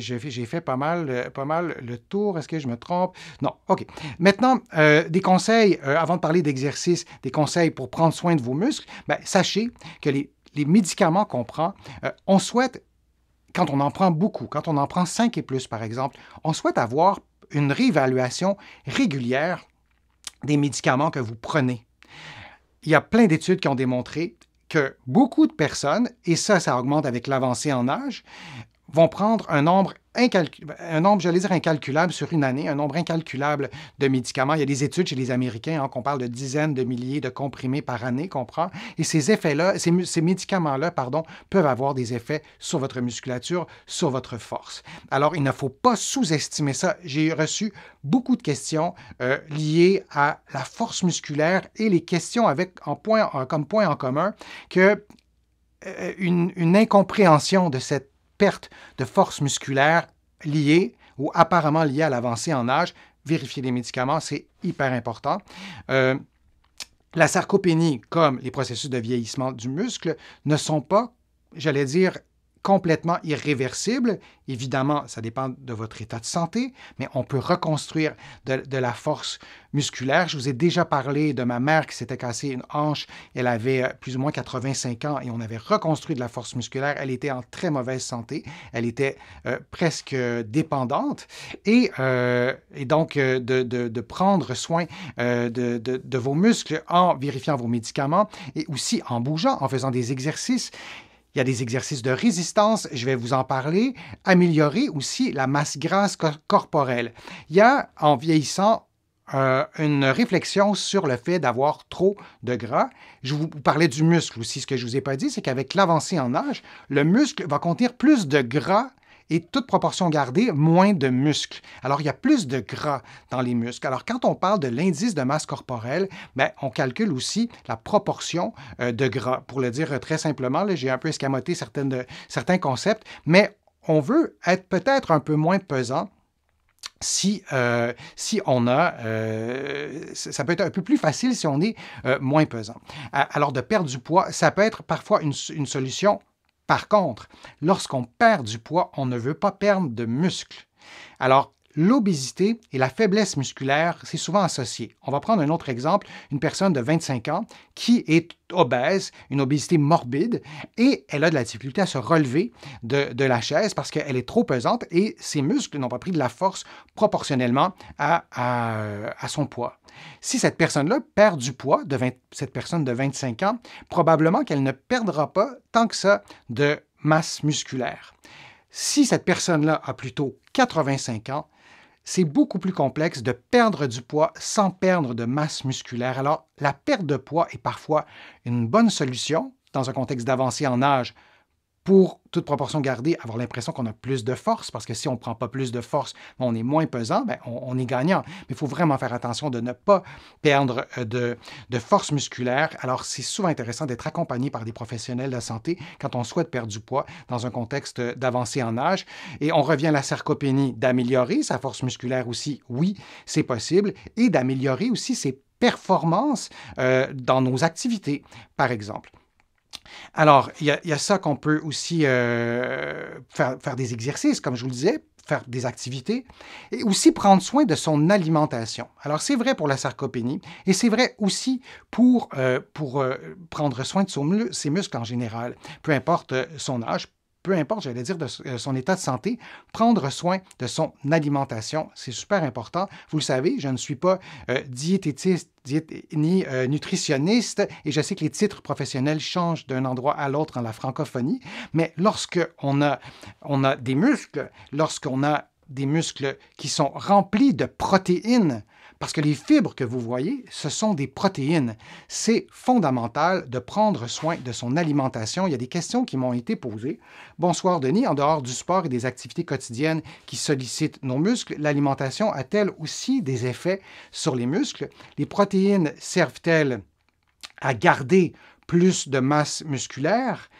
j'ai fait pas mal, pas mal le tour. Est-ce que je me trompe. Non, OK. Maintenant, euh, des conseils, euh, avant de parler d'exercice, des conseils pour prendre soin de vos muscles, ben, sachez que les, médicaments qu'on prend, euh, on souhaite, quand on en prend beaucoup, quand on en prend 5 et plus par exemple, on souhaite avoir une réévaluation régulière des médicaments que vous prenez. Il y a plein d'études qui ont démontré que beaucoup de personnes, et ça, ça augmente avec l'avancée en âge, vont prendre un nombre un nombre, dire incalculable sur une année, un nombre incalculable de médicaments. Il y a des études chez les Américains on hein, qu'on parle de dizaines de milliers de comprimés par année qu'on prend. Et ces effets-là, ces, médicaments-là, pardon, peuvent avoir des effets sur votre musculature, sur votre force. Alors, il ne faut pas sous-estimer ça. J'ai reçu beaucoup de questions euh, liées à la force musculaire et les questions avec en point, comme point en commun que euh, une incompréhension de cette perte de force musculaire liée ou apparemment liée à l'avancée en âge. Vérifier les médicaments, c'est hyper important. Euh, la sarcopénie, comme les processus de vieillissement du muscle, ne sont pas, j'allais dire, complètement irréversible. Évidemment, ça dépend de votre état de santé, mais on peut reconstruire de, la force musculaire. Je vous ai déjà parlé de ma mère qui s'était cassée une hanche. Elle avait plus ou moins 85 ans et on avait reconstruit de la force musculaire. Elle était en très mauvaise santé. Elle était euh, presque dépendante. Et, euh, donc, euh, de, prendre soin de vos muscles en vérifiant vos médicaments et aussi en bougeant, en faisant des exercices. Il y a des exercices de résistance, je vais vous en parler, améliorer aussi la masse grasse corporelle. Il y a, en vieillissant, euh, une réflexion sur le fait d'avoir trop de gras. Je vous parlais du muscle aussi. Ce que je ne vous ai pas dit, c'est qu'avec l'avancée en âge, le muscle va contenir plus de gras et toute proportion gardée, moins de muscles. Alors, il y a plus de gras dans les muscles. Alors, quand on parle de l'indice de masse corporelle, ben, on calcule aussi la proportion euh, de gras. Pour le dire euh, très simplement, j'ai un peu escamoté certaines certains concepts, mais on veut être peut-être un peu moins pesant si, euh, si on a, ça peut être un peu plus facile si on est moins pesant. Alors de perdre du poids, ça peut être parfois une, une solution par contre, lorsqu'on perd du poids, on ne veut pas perdre de muscles. Alors, l'obésité et la faiblesse musculaire, c'est souvent associé. On va prendre un autre exemple, une personne de 25 ans qui est obèse, une obésité morbide, et elle a de la difficulté à se relever de, la chaise parce qu'elle est trop pesante et ses muscles n'ont pas pris de la force proportionnellement à son poids. Si cette personne-là perd du poids, de cette personne de 25 ans, probablement qu'elle ne perdra pas tant que ça de masse musculaire. Si cette personne-là a plutôt 85 ans, c'est beaucoup plus complexe de perdre du poids sans perdre de masse musculaire. Alors, la perte de poids est parfois une bonne solution dans un contexte d'avancée en âge pour toute proportion gardée, avoir l'impression qu'on a plus de force, parce que si on ne prend pas plus de force, ben, on est moins pesant, ben, on, est gagnant. Mais il faut vraiment faire attention de ne pas perdre euh, de, force musculaire. Alors, c'est souvent intéressant d'être accompagné par des professionnels de la santé quand on souhaite perdre du poids dans un contexte d'avancée en âge. Et on revient à la sarcopénie, d'améliorer sa force musculaire aussi, oui, c'est possible, et d'améliorer aussi ses performances euh, dans nos activités, par exemple. Alors, il y, a ça qu'on peut aussi euh, faire, des exercices, comme je vous le disais, faire des activités et aussi prendre soin de son alimentation. Alors c'est vrai pour la sarcopénie et c'est vrai aussi pour, euh, euh, prendre soin de ses muscles en général, peu importe son âge, peu importe, j'allais dire, de euh, son état de santé, prendre soin de son alimentation. C'est super important. Vous le savez, je ne suis pas euh, diététiste ni euh, nutritionniste, et je sais que les titres professionnels changent d'un endroit à l'autre en la francophonie, mais lorsque a, on a des muscles, lorsqu'on a des muscles qui sont remplis de protéines, parce que les fibres que vous voyez, ce sont des protéines. C'est fondamental de prendre soin de son alimentation. Il y a des questions qui m'ont été posées. Bonsoir Denis, en dehors du sport et des activités quotidiennes qui sollicitent nos muscles, l'alimentation a-t-elle aussi des effets sur les muscles? Les protéines servent-elles à garder plus de masse musculaire?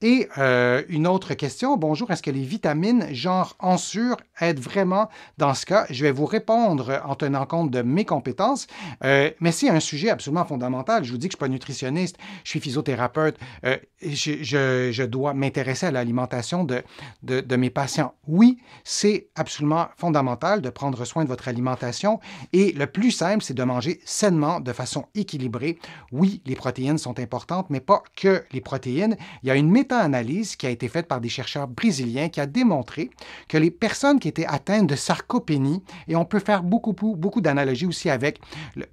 Et euh, une autre question, bonjour, est-ce que les vitamines genre en sûr, aident vraiment dans ce cas? Je vais vous répondre en tenant compte de mes compétences, euh, mais c'est un sujet absolument fondamental. Je vous dis que je ne suis pas nutritionniste, je suis physiothérapeute, euh, je, dois m'intéresser à l'alimentation de, de, mes patients. Oui, c'est absolument fondamental de prendre soin de votre alimentation et le plus simple, c'est de manger sainement, de façon équilibrée. Oui, les protéines sont importantes, mais pas que les protéines. Il y a une méthode analyse qui a été faite par des chercheurs brésiliens qui a démontré que les personnes qui étaient atteintes de sarcopénie, et on peut faire beaucoup, beaucoup d'analogies aussi avec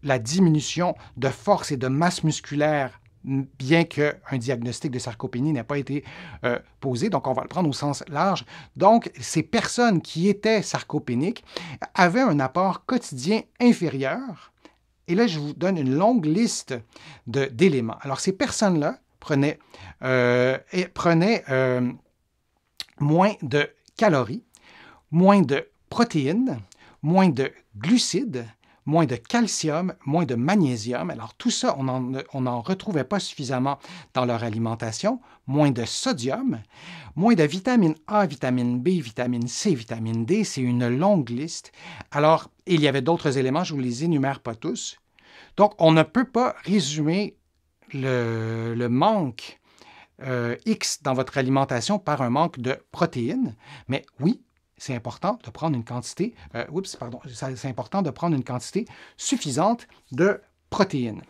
la diminution de force et de masse musculaire bien qu'un diagnostic de sarcopénie n'ait pas été euh, posé, donc on va le prendre au sens large. Donc, ces personnes qui étaient sarcopéniques avaient un apport quotidien inférieur. Et là, je vous donne une longue liste d'éléments. Alors, ces personnes-là prenait, euh, et prenait euh, moins de calories, moins de protéines, moins de glucides, moins de calcium, moins de magnésium. Alors tout ça, on n'en retrouvait pas suffisamment dans leur alimentation. Moins de sodium, moins de vitamine A, vitamine B, vitamine C, vitamine D. C'est une longue liste. Alors, il y avait d'autres éléments, je ne vous les énumère pas tous. Donc, on ne peut pas résumer le, manque euh, X dans votre alimentation par un manque de protéines, mais oui, c'est important de prendre une quantité, euh, c'est important de prendre une quantité suffisante de protéines.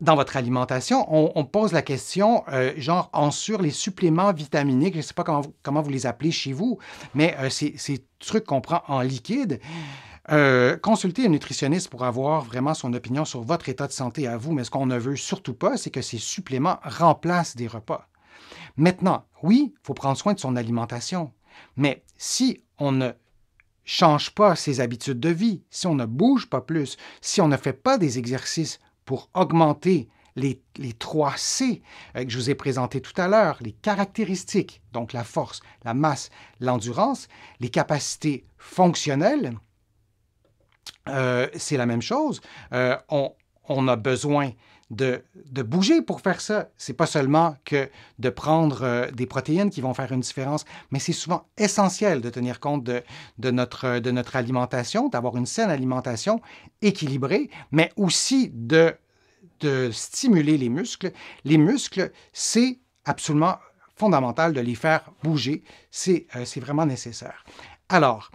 Dans votre alimentation, on, pose la question, euh, genre, en sur les suppléments vitaminiques, je ne sais pas comment vous, les appelez chez vous, mais ces trucs qu'on prend en liquide, euh, consultez un nutritionniste pour avoir vraiment son opinion sur votre état de santé à vous, mais ce qu'on ne veut surtout pas, c'est que ces suppléments remplacent des repas. Maintenant, oui, il faut prendre soin de son alimentation, mais si on ne change pas ses habitudes de vie, si on ne bouge pas plus, si on ne fait pas des exercices pour augmenter les, trois C euh, que je vous ai présentés tout à l'heure, les caractéristiques, donc la force, la masse, l'endurance, les capacités fonctionnelles, euh, c'est la même chose. Euh, on, a besoin de, bouger pour faire ça. C'est pas seulement que de prendre euh, des protéines qui vont faire une différence, mais c'est souvent essentiel de tenir compte de, notre, de notre alimentation, d'avoir une saine alimentation équilibrée, mais aussi de, stimuler les muscles. Les muscles, c'est absolument fondamental de les faire bouger. C'est vraiment nécessaire. Alors,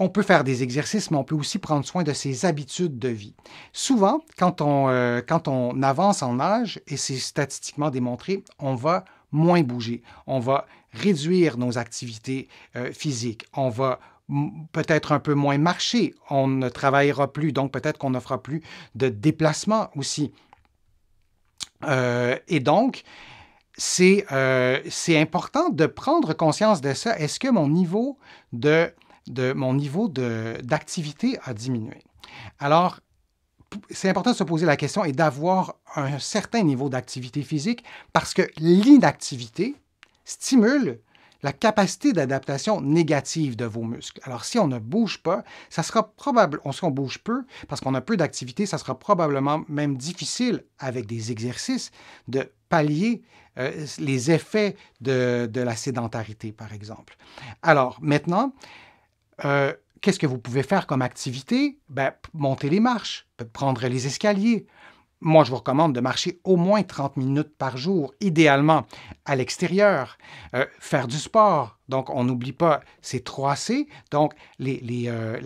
on peut faire des exercices, mais on peut aussi prendre soin de ses habitudes de vie. Souvent, quand on, euh, quand on avance en âge, et c'est statistiquement démontré, on va moins bouger, on va réduire nos activités euh, physiques, on va peut-être un peu moins marcher, on ne travaillera plus, donc peut-être qu'on ne plus de déplacements aussi. Euh, et donc, c'est important de prendre conscience de ça. Est-ce que mon niveau de de mon niveau d'activité a diminué. Alors, c'est important de se poser la question et d'avoir un certain niveau d'activité physique parce que l'inactivité stimule la capacité d'adaptation négative de vos muscles. Alors, si on ne bouge pas, ça sera probable, si on bouge peu, parce qu'on a peu d'activité, ça sera probablement même difficile avec des exercices de pallier euh, les effets de, de la sédentarité, par exemple. Alors, maintenant, euh, qu'est-ce que vous pouvez faire comme activité? Ben, monter les marches, prendre les escaliers. Moi, je vous recommande de marcher au moins 30 minutes par jour, idéalement à l'extérieur, euh, faire du sport. Donc, on n'oublie pas ces trois C. Donc, les, les euh,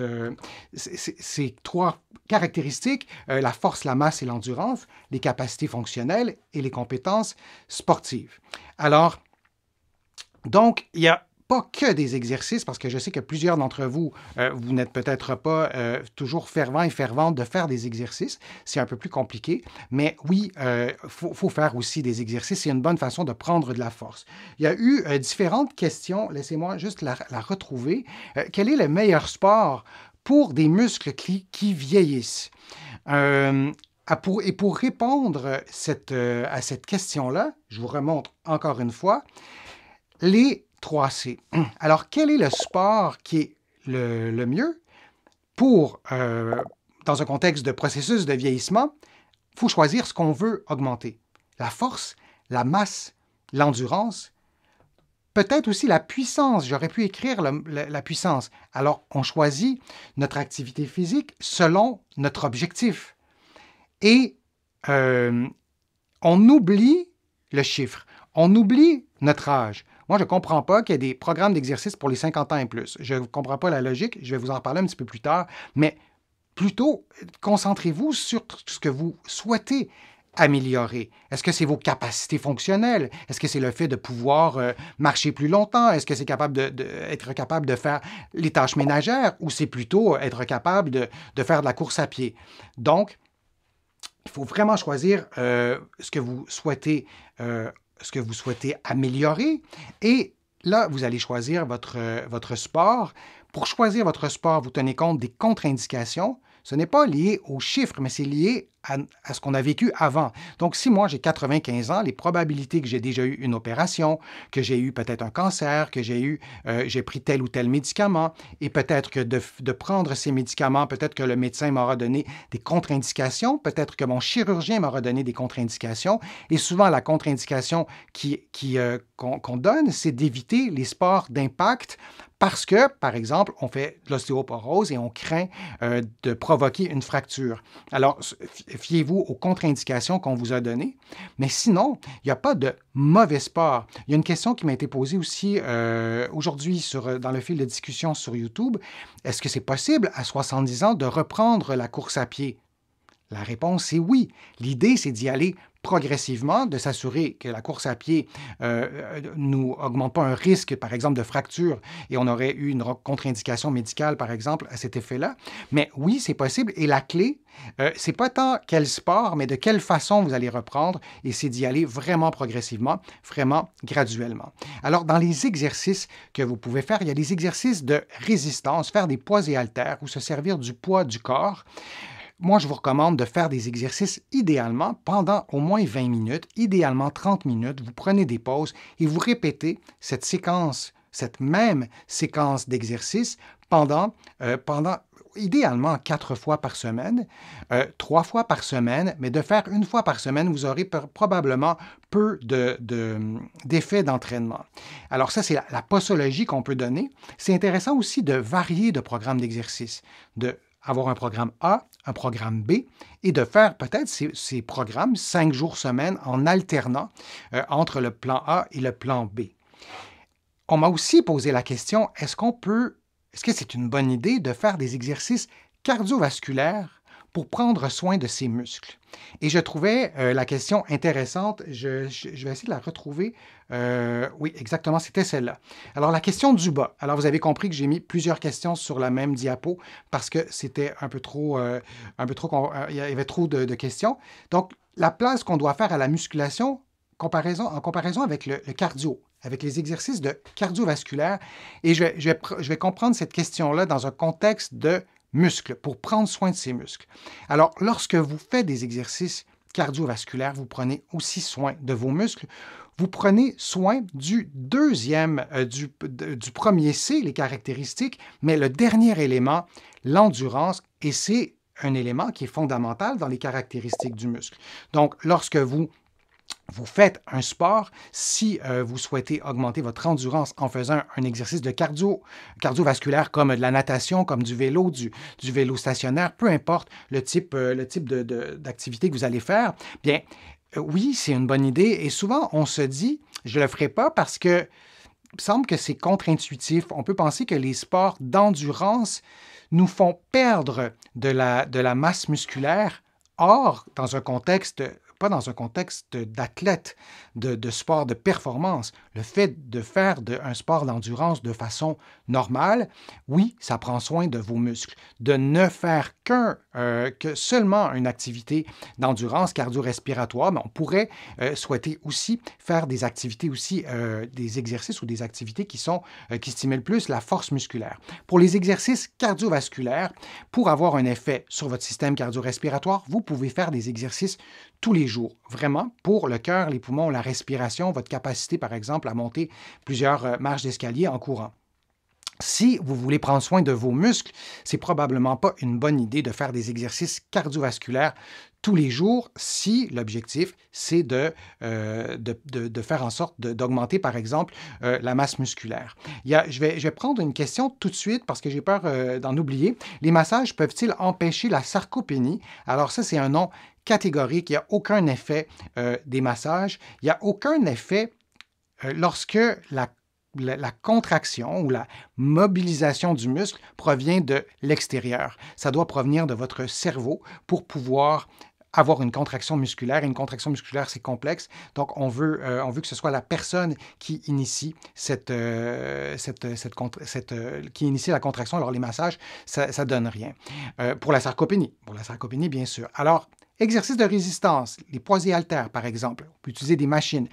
euh ces trois caractéristiques, la force, la masse et l'endurance, les capacités fonctionnelles et les compétences sportives. Alors, donc, il y a pas que des exercices, parce que je sais que plusieurs d'entre vous, euh, vous n'êtes peut-être pas euh, toujours fervents et fervente de faire des exercices. C'est un peu plus compliqué, mais oui, il euh, faut, faire aussi des exercices. C'est une bonne façon de prendre de la force. Il y a eu différentes questions. Laissez-moi juste la, retrouver. quel est le meilleur sport pour des muscles qui, vieillissent? et pour répondre à cette question-là, je vous remonte encore une fois, les 3C. Alors, quel est le sport qui est le, mieux pour, euh, dans un contexte de processus de vieillissement, il faut choisir ce qu'on veut augmenter. La force, la masse, l'endurance, peut-être aussi la puissance. J'aurais pu écrire la puissance. Alors, on choisit notre activité physique selon notre objectif. Et euh, on oublie le chiffre, on oublie notre âge, moi, je ne comprends pas qu'il y ait des programmes d'exercice pour les 50 ans et plus. Je ne comprends pas la logique. Je vais vous en parler un petit peu plus tard. Mais plutôt, concentrez-vous sur ce que vous souhaitez améliorer? Est-ce que c'est vos capacités fonctionnelles? Est-ce que c'est le fait de pouvoir euh, marcher plus longtemps? Est-ce que c'est capable de, être capable de faire les tâches ménagères ou c'est plutôt euh, être capable de, faire de la course à pied? Donc, il faut vraiment choisir euh, ce que vous souhaitez améliorer ce que vous souhaitez améliorer. Et là, vous allez choisir votre, euh, votre sport. Pour choisir votre sport, vous tenez compte des contre-indications. Ce n'est pas lié aux chiffres, mais c'est lié à, ce qu'on a vécu avant. Donc, si moi j'ai 95 ans, les probabilités que j'ai déjà eu une opération, que j'ai eu peut-être un cancer, que j'ai eu, euh, j'ai pris tel ou tel médicament, et peut-être que de, prendre ces médicaments, peut-être que le médecin m'aura donné des contre-indications, peut-être que mon chirurgien m'aura donné des contre-indications, et souvent la contre-indication qui, euh, qu'on, donne, c'est d'éviter les sports d'impact parce que, par exemple, on fait de l'ostéoporose et on craint euh, de provoquer une fracture. Alors, fiez-vous aux contre-indications qu'on vous a données. Mais sinon, il n'y a pas de mauvais sport. Il y a une question qui m'a été posée aussi euh, aujourd'hui euh, dans le fil de discussion sur YouTube. Est-ce que c'est possible à 70 ans de reprendre la course à pied? La réponse est oui. L'idée, c'est d'y aller progressivement, de s'assurer que la course à pied euh, euh nous augmente pas un risque, par exemple, de fracture, et on aurait eu une contre-indication médicale, par exemple, à cet effet-là. Mais oui, c'est possible. Et la clé, euh, c'est pas tant quel sport, mais de quelle façon vous allez reprendre, et c'est d'y aller vraiment progressivement, vraiment graduellement. Alors, dans les exercices que vous pouvez faire, il y a des exercices de résistance, faire des poids et haltères ou se servir du poids du corps moi, je vous recommande de faire des exercices idéalement pendant au moins 20 minutes, idéalement 30 minutes. Vous prenez des pauses et vous répétez cette séquence, cette même séquence d'exercices pendant, euh, pendant idéalement quatre fois par semaine, euh, trois fois par semaine, mais de faire une fois par semaine, vous aurez probablement peu d'effets d'entraînement. Alors ça, c'est la, posologie qu'on peut donner. C'est intéressant aussi de varier de programmes d'exercice, de avoir un programme A, un programme B, et de faire peut-être ces, programmes cinq jours semaine en alternant euh, entre le plan A et le plan B. On m'a aussi posé la question, est-ce qu'on peut, est-ce que c'est une bonne idée de faire des exercices cardiovasculaires pour prendre soin de ses muscles. Et je trouvais euh, la question intéressante. Je, vais essayer de la retrouver. Euh, oui, exactement, c'était celle-là. Alors, la question du bas. Alors, vous avez compris que j'ai mis plusieurs questions sur la même diapo parce que c'était un peu trop... Euh, un peu trop il y avait trop de, questions. Donc, la place qu'on doit faire à la musculation comparaison, en comparaison avec le, cardio avec les exercices de cardiovasculaire. Et je, je vais comprendre cette question-là dans un contexte de muscles, pour prendre soin de ses muscles. Alors, lorsque vous faites des exercices cardiovasculaires, vous prenez aussi soin de vos muscles. Vous prenez soin du deuxième, euh, du, du premier C, les caractéristiques, mais le dernier élément, l'endurance, et c'est un élément qui est fondamental dans les caractéristiques du muscle. Donc, lorsque vous vous faites un sport, si euh, vous souhaitez augmenter votre endurance en faisant un exercice de cardio, cardiovasculaire comme de la natation, comme du vélo, du, vélo stationnaire, peu importe le type, euh, type d'activité que vous allez faire, bien euh, oui, c'est une bonne idée. Et souvent, on se dit, je ne le ferai pas parce que me semble que c'est contre-intuitif. On peut penser que les sports d'endurance nous font perdre de la, de la masse musculaire Or, dans un contexte pas dans un contexte d'athlète, de, sport de performance. Le fait de faire de, un sport d'endurance de façon normale, oui, ça prend soin de vos muscles. De ne faire qu'un euh, que seulement une activité d'endurance cardio-respiratoire, mais on pourrait euh, souhaiter aussi faire des activités aussi, euh, des exercices ou des activités qui sont qui stimulent plus la force musculaire. Pour les exercices cardiovasculaires, pour avoir un effet sur votre système cardio-respiratoire, vous pouvez faire des exercices tous les jours, vraiment pour le cœur, les poumons, la respiration, votre capacité par exemple à monter plusieurs marches d'escalier en courant. Si vous voulez prendre soin de vos muscles, c'est probablement pas une bonne idée de faire des exercices cardiovasculaires tous les jours si l'objectif, c'est de, euh, de, faire en sorte d'augmenter, par exemple, euh, la masse musculaire. je, vais, vais, prendre une question tout de suite parce que j'ai peur euh, d'en oublier. Les massages peuvent-ils empêcher la sarcopénie? Alors ça, c'est un nom catégorique. Il n'y a aucun effet des massages. Il n'y a aucun effet lorsque la la, contraction ou la mobilisation du muscle provient de l'extérieur. Ça doit provenir de votre cerveau pour pouvoir avoir une contraction musculaire. Une contraction musculaire, c'est complexe. Donc, on veut, euh, on veut que ce soit la personne qui initie, cette, euh, euh, qui initie la contraction. Alors, les massages, ça ne donne rien. pour la sarcopénie, pour la sarcopénie, bien sûr. Alors, Exercices de résistance, les poids et haltères par exemple. On peut utiliser des machines.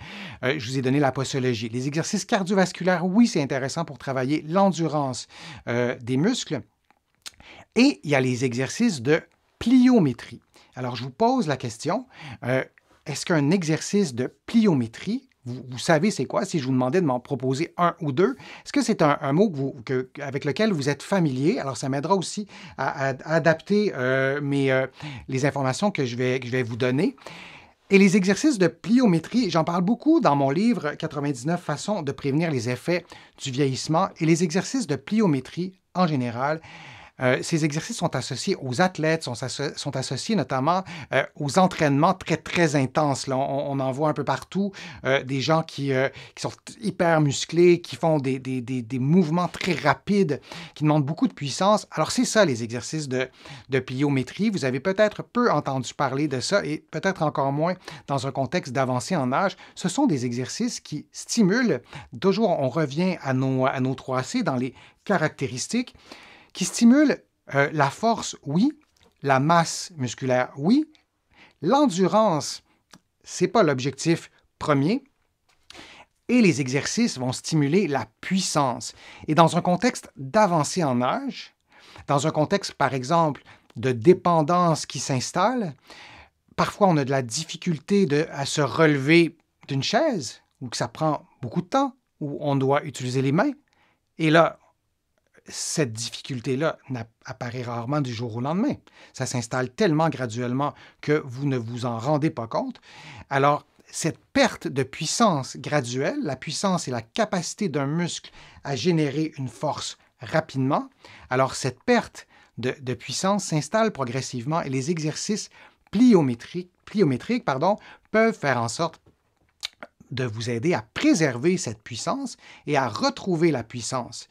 Euh, je vous ai donné la posologie. Les exercices cardiovasculaires, oui, c'est intéressant pour travailler l'endurance euh, des muscles. Et il y a les exercices de pliométrie. Alors je vous pose la question, euh, est-ce qu'un exercice de pliométrie vous, savez c'est quoi si je vous demandais de m'en proposer un ou deux. Est-ce que c'est un, mot avec lequel vous êtes familier? Alors, ça m'aidera aussi à, adapter euh, mes, euh, les informations que je vais, que je vais vous donner. Et les exercices de pliométrie, j'en parle beaucoup dans mon livre 99 façons de prévenir les effets du vieillissement et les exercices de pliométrie en général, euh, ces exercices sont associés aux athlètes, sont, sont associés notamment euh, aux entraînements très, très intenses. on, en voit un peu partout euh, des gens qui, qui, sont hyper musclés, qui font des, des, des, des, mouvements très rapides, qui demandent beaucoup de puissance. Alors, c'est ça, les exercices de, de pliométrie. Vous avez peut-être peu entendu parler de ça et peut-être encore moins dans un contexte d'avancée en âge. Ce sont des exercices qui stimulent. Toujours, on revient à nos, à nos 3C dans les caractéristiques qui stimule euh, la force, oui, la masse musculaire, oui, l'endurance, ce n'est pas l'objectif premier, et les exercices vont stimuler la puissance. Et dans un contexte d'avancée en âge, dans un contexte par exemple de dépendance qui s'installe, parfois on a de la difficulté à se relever d'une chaise, ou que ça prend beaucoup de temps, ou on doit utiliser les mains. Et là, cette difficulté-là apparaît rarement du jour au lendemain. Ça s'installe tellement graduellement que vous ne vous en rendez pas compte. Alors, cette perte de puissance graduelle, la puissance et la capacité d'un muscle à générer une force rapidement, alors cette perte de, de puissance s'installe progressivement et les exercices pliométriques, pliométriques pardon, peuvent faire en sorte de vous aider à préserver cette puissance et à retrouver la puissance.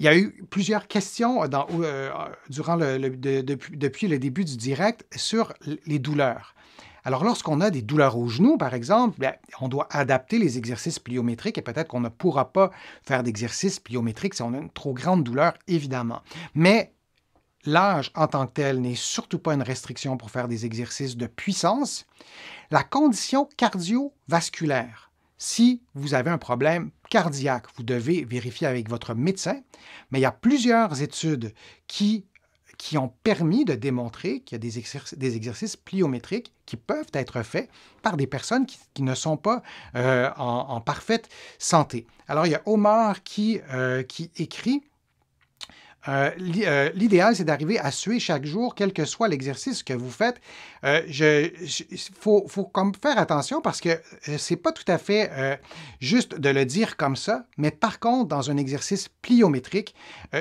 Il y a eu plusieurs questions euh, euh, durant depuis, le début du direct sur les douleurs. Alors, lorsqu'on a des douleurs au genou, par exemple, ben, on doit adapter les exercices pliométriques et peut-être qu'on ne pourra pas faire d'exercices pliométrique si on a une trop grande douleur, évidemment. Mais l'âge en tant que tel n'est surtout pas une restriction pour faire des exercices de puissance. La condition cardiovasculaire si vous avez un problème cardiaque, vous devez vérifier avec votre médecin, mais il y a plusieurs études qui, ont permis de démontrer qu'il y a des, exercices pliométriques qui peuvent être faits par des personnes qui, ne sont pas euh, en, parfaite santé. Alors, il y a Omar qui euh, écrit euh, euh, l'idéal, c'est d'arriver à suer chaque jour, quel que soit l'exercice que vous faites. Il euh, faut, comme faire attention parce que c'est pas tout à fait juste de le dire comme ça, mais par contre, dans un exercice pliométrique,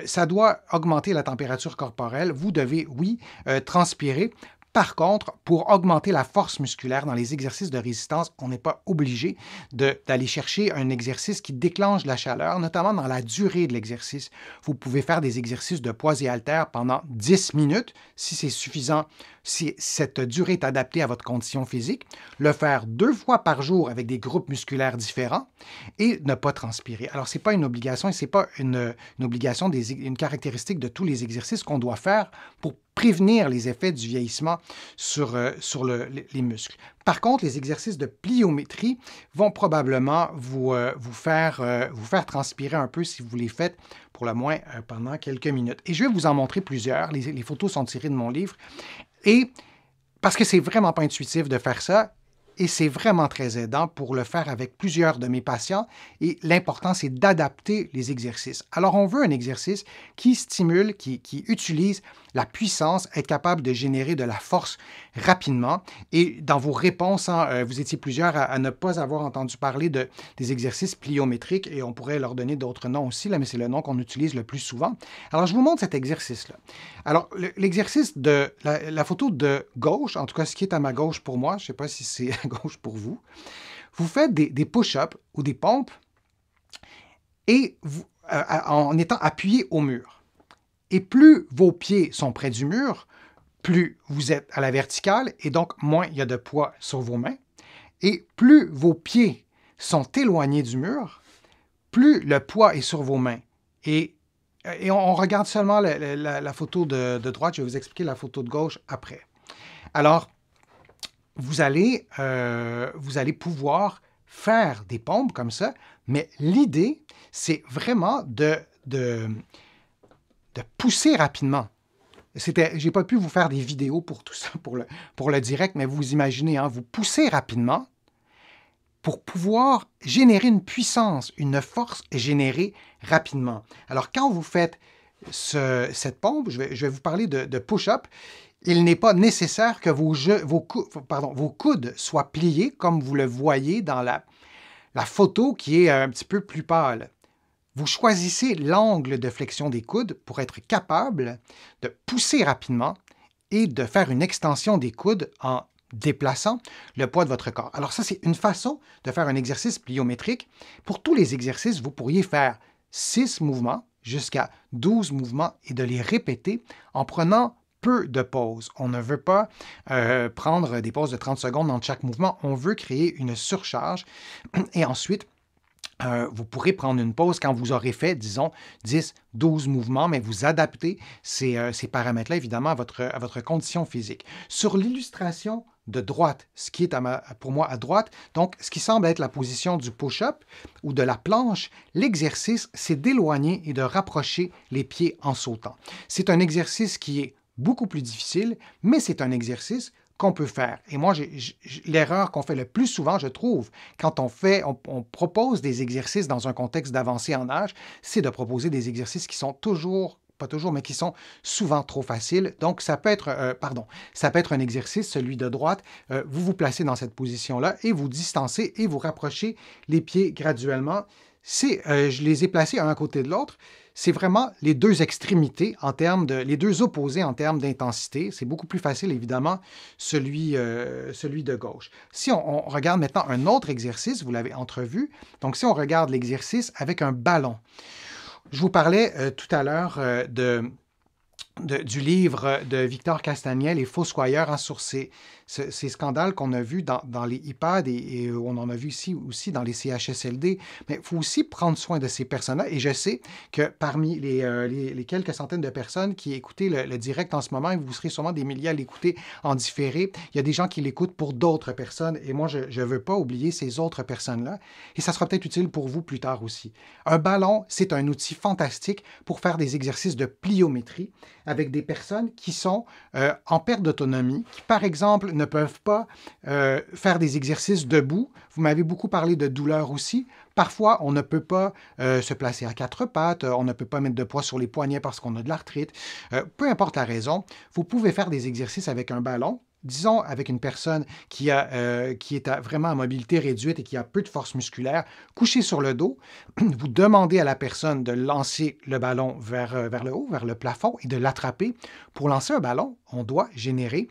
ça doit augmenter la température corporelle. Vous devez, oui, transpirer par contre, pour augmenter la force musculaire dans les exercices de résistance, on n'est pas obligé d'aller chercher un exercice qui déclenche la chaleur, notamment dans la durée de l'exercice. Vous pouvez faire des exercices de poids et haltères pendant 10 minutes si c'est suffisant si cette durée est adaptée à votre condition physique, le faire deux fois par jour avec des groupes musculaires différents et ne pas transpirer. Alors, ce n'est pas une obligation et ce n'est pas une, obligation, une caractéristique de tous les exercices qu'on doit faire pour prévenir les effets du vieillissement sur, euh, sur les muscles. Par contre, les exercices de pliométrie vont probablement vous, euh, vous, faire, euh, vous faire transpirer un peu si vous les faites, pour le moins pendant quelques minutes. Et je vais vous en montrer plusieurs. les photos sont tirées de mon livre et parce que c'est vraiment pas intuitif de faire ça, et c'est vraiment très aidant pour le faire avec plusieurs de mes patients. Et l'important, c'est d'adapter les exercices. Alors, on veut un exercice qui stimule, qui, qui utilise la puissance, être capable de générer de la force rapidement. Et dans vos réponses, hein, euh, vous étiez plusieurs à, ne pas avoir entendu parler de, des exercices pliométriques et on pourrait leur donner d'autres noms aussi, mais c'est le nom qu'on utilise le plus souvent. Alors, je vous montre cet exercice-là. Alors, l'exercice de la, photo de gauche, en tout cas ce qui est à ma gauche pour moi, je ne sais pas si c'est à gauche pour vous, vous faites des, push-ups ou des pompes et euh, en étant appuyé au mur. Et plus vos pieds sont près du mur, plus vous êtes à la verticale et donc moins il y a de poids sur vos mains. Et plus vos pieds sont éloignés du mur, plus le poids est sur vos mains. Et, on, regarde seulement la, photo de, droite, je vais vous expliquer la photo de gauche après. Alors, vous allez, euh, vous allez pouvoir faire des pompes comme ça, mais l'idée, c'est vraiment de de pousser rapidement. C'était, j'ai pas pu vous faire des vidéos pour tout ça, pour le, pour le direct, mais vous imaginez, hein, vous poussez rapidement pour pouvoir générer une puissance, une force générée rapidement. Alors quand vous faites cette pompe, je vais, vous parler de, push-up, il n'est pas nécessaire que vos, pardon, vos, coudes soient pliés comme vous le voyez dans la, la photo qui est un petit peu plus pâle. Vous choisissez l'angle de flexion des coudes pour être capable de pousser rapidement et de faire une extension des coudes en déplaçant le poids de votre corps. Alors ça, c'est une façon de faire un exercice pliométrique. Pour tous les exercices, vous pourriez faire 6 mouvements jusqu'à 12 mouvements et de les répéter en prenant peu de pauses. On ne veut pas euh, prendre des pauses de 30 secondes dans chaque mouvement. On veut créer une surcharge et ensuite euh, vous pourrez prendre une pause quand vous aurez fait, disons, 10, 12 mouvements, mais vous adaptez ces, euh, paramètres-là, évidemment, à votre, condition physique. Sur l'illustration de droite, ce qui est pour moi à droite, donc ce qui semble être la position du push-up ou de la planche, l'exercice, c'est d'éloigner et de rapprocher les pieds en sautant. C'est un exercice qui est beaucoup plus difficile, mais c'est un exercice qu'on peut faire. Et moi, l'erreur qu'on fait le plus souvent, je trouve, quand on fait, on, propose des exercices dans un contexte d'avancée en âge, c'est de proposer des exercices qui sont toujours pas toujours, mais qui sont souvent trop faciles. Donc, ça peut être, euh, pardon, ça peut être un exercice, celui de droite. Euh, vous vous placez dans cette position-là et vous distancez et vous rapprochez les pieds graduellement. Si euh, je les ai placés un à côté de l'autre c'est vraiment les deux extrémités en termes de, les deux opposés en termes d'intensité. C'est beaucoup plus facile, évidemment, celui, euh, celui de gauche. Si on, regarde maintenant un autre exercice, vous l'avez entrevu, donc si on regarde l'exercice avec un ballon. Je vous parlais euh, tout à l'heure euh, de du livre de Victor Castagnel, Les faux soyeurs sur ces, ces, scandales qu'on a vus dans, les IPAD et, on en a vu ici aussi dans les CHSLD. Mais il faut aussi prendre soin de ces personnes-là. Et je sais que parmi les, euh, les, quelques centaines de personnes qui écoutaient le, le, direct en ce moment, et vous serez sûrement des milliers à l'écouter en différé, il y a des gens qui l'écoutent pour d'autres personnes. Et moi, je ne veux pas oublier ces autres personnes-là. Et ça sera peut-être utile pour vous plus tard aussi. Un ballon, c'est un outil fantastique pour faire des exercices de pliométrie avec des personnes qui sont euh, en perte d'autonomie, qui par exemple ne peuvent pas euh, faire des exercices debout. Vous m'avez beaucoup parlé de douleur aussi. Parfois, on ne peut pas euh, se placer à quatre pattes, on ne peut pas mettre de poids sur les poignets parce qu'on a de l'arthrite. peu importe la raison, vous pouvez faire des exercices avec un ballon disons avec une personne qui, euh, est vraiment à mobilité réduite et qui a peu de force musculaire, couché sur le dos, vous demandez à la personne de lancer le ballon vers, euh, vers le haut, vers le plafond et de l'attraper. Pour lancer un ballon, on doit générer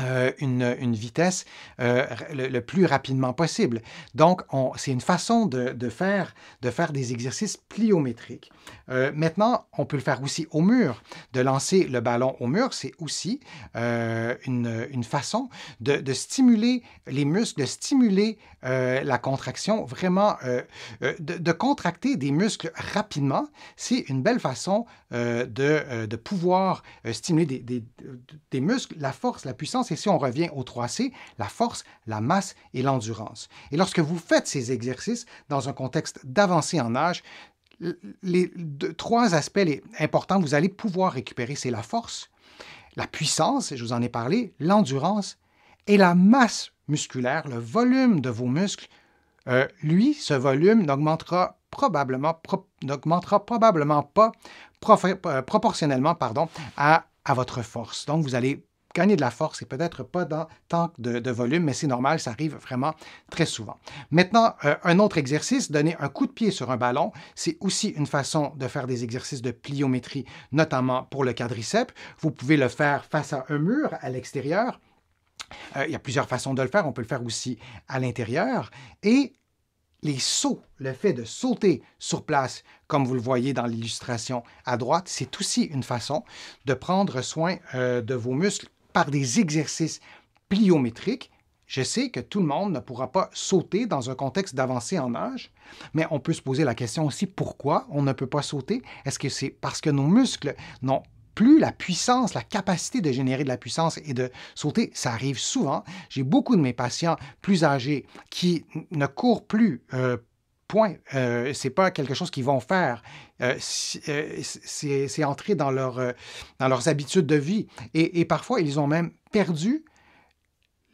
euh, une, vitesse euh, le, plus rapidement possible. Donc, c'est une façon de, de, faire, de faire des exercices pliométriques. Euh, maintenant, on peut le faire aussi au mur. De lancer le ballon au mur, c'est aussi une, une, façon de, de, stimuler les muscles, de stimuler euh, la contraction, vraiment euh, euh, de, contracter des muscles rapidement, c'est une belle façon de, pouvoir stimuler des, muscles, la force, la puissance. Et si on revient au 3C, la force, la masse et l'endurance. Et lorsque vous faites ces exercices dans un contexte d'avancée en âge, les trois aspects importants que vous allez pouvoir récupérer, c'est la force, la puissance, je vous en ai parlé, l'endurance et la masse musculaire, le volume de vos muscles, euh, lui, ce volume n'augmentera probablement, pas euh, proportionnellement pardon, à, votre force. Donc, vous allez gagner de la force et peut-être pas dans, tant de, volume, mais c'est normal, ça arrive vraiment très souvent. Maintenant, euh, un autre exercice, donner un coup de pied sur un ballon, c'est aussi une façon de faire des exercices de pliométrie, notamment pour le quadriceps. Vous pouvez le faire face à un mur à l'extérieur, euh, il y a plusieurs façons de le faire. On peut le faire aussi à l'intérieur. Et les sauts, le fait de sauter sur place, comme vous le voyez dans l'illustration à droite, c'est aussi une façon de prendre soin euh, de vos muscles par des exercices pliométriques. Je sais que tout le monde ne pourra pas sauter dans un contexte d'avancée en âge, mais on peut se poser la question aussi pourquoi on ne peut pas sauter. Est-ce que c'est parce que nos muscles n'ont plus la puissance, la capacité de générer de la puissance et de sauter, ça arrive souvent. J'ai beaucoup de mes patients plus âgés qui ne courent plus. Euh, point, euh, c'est pas quelque chose qu'ils vont faire. Euh, c'est entré dans, leur, dans leurs habitudes de vie. et parfois, ils ont même perdu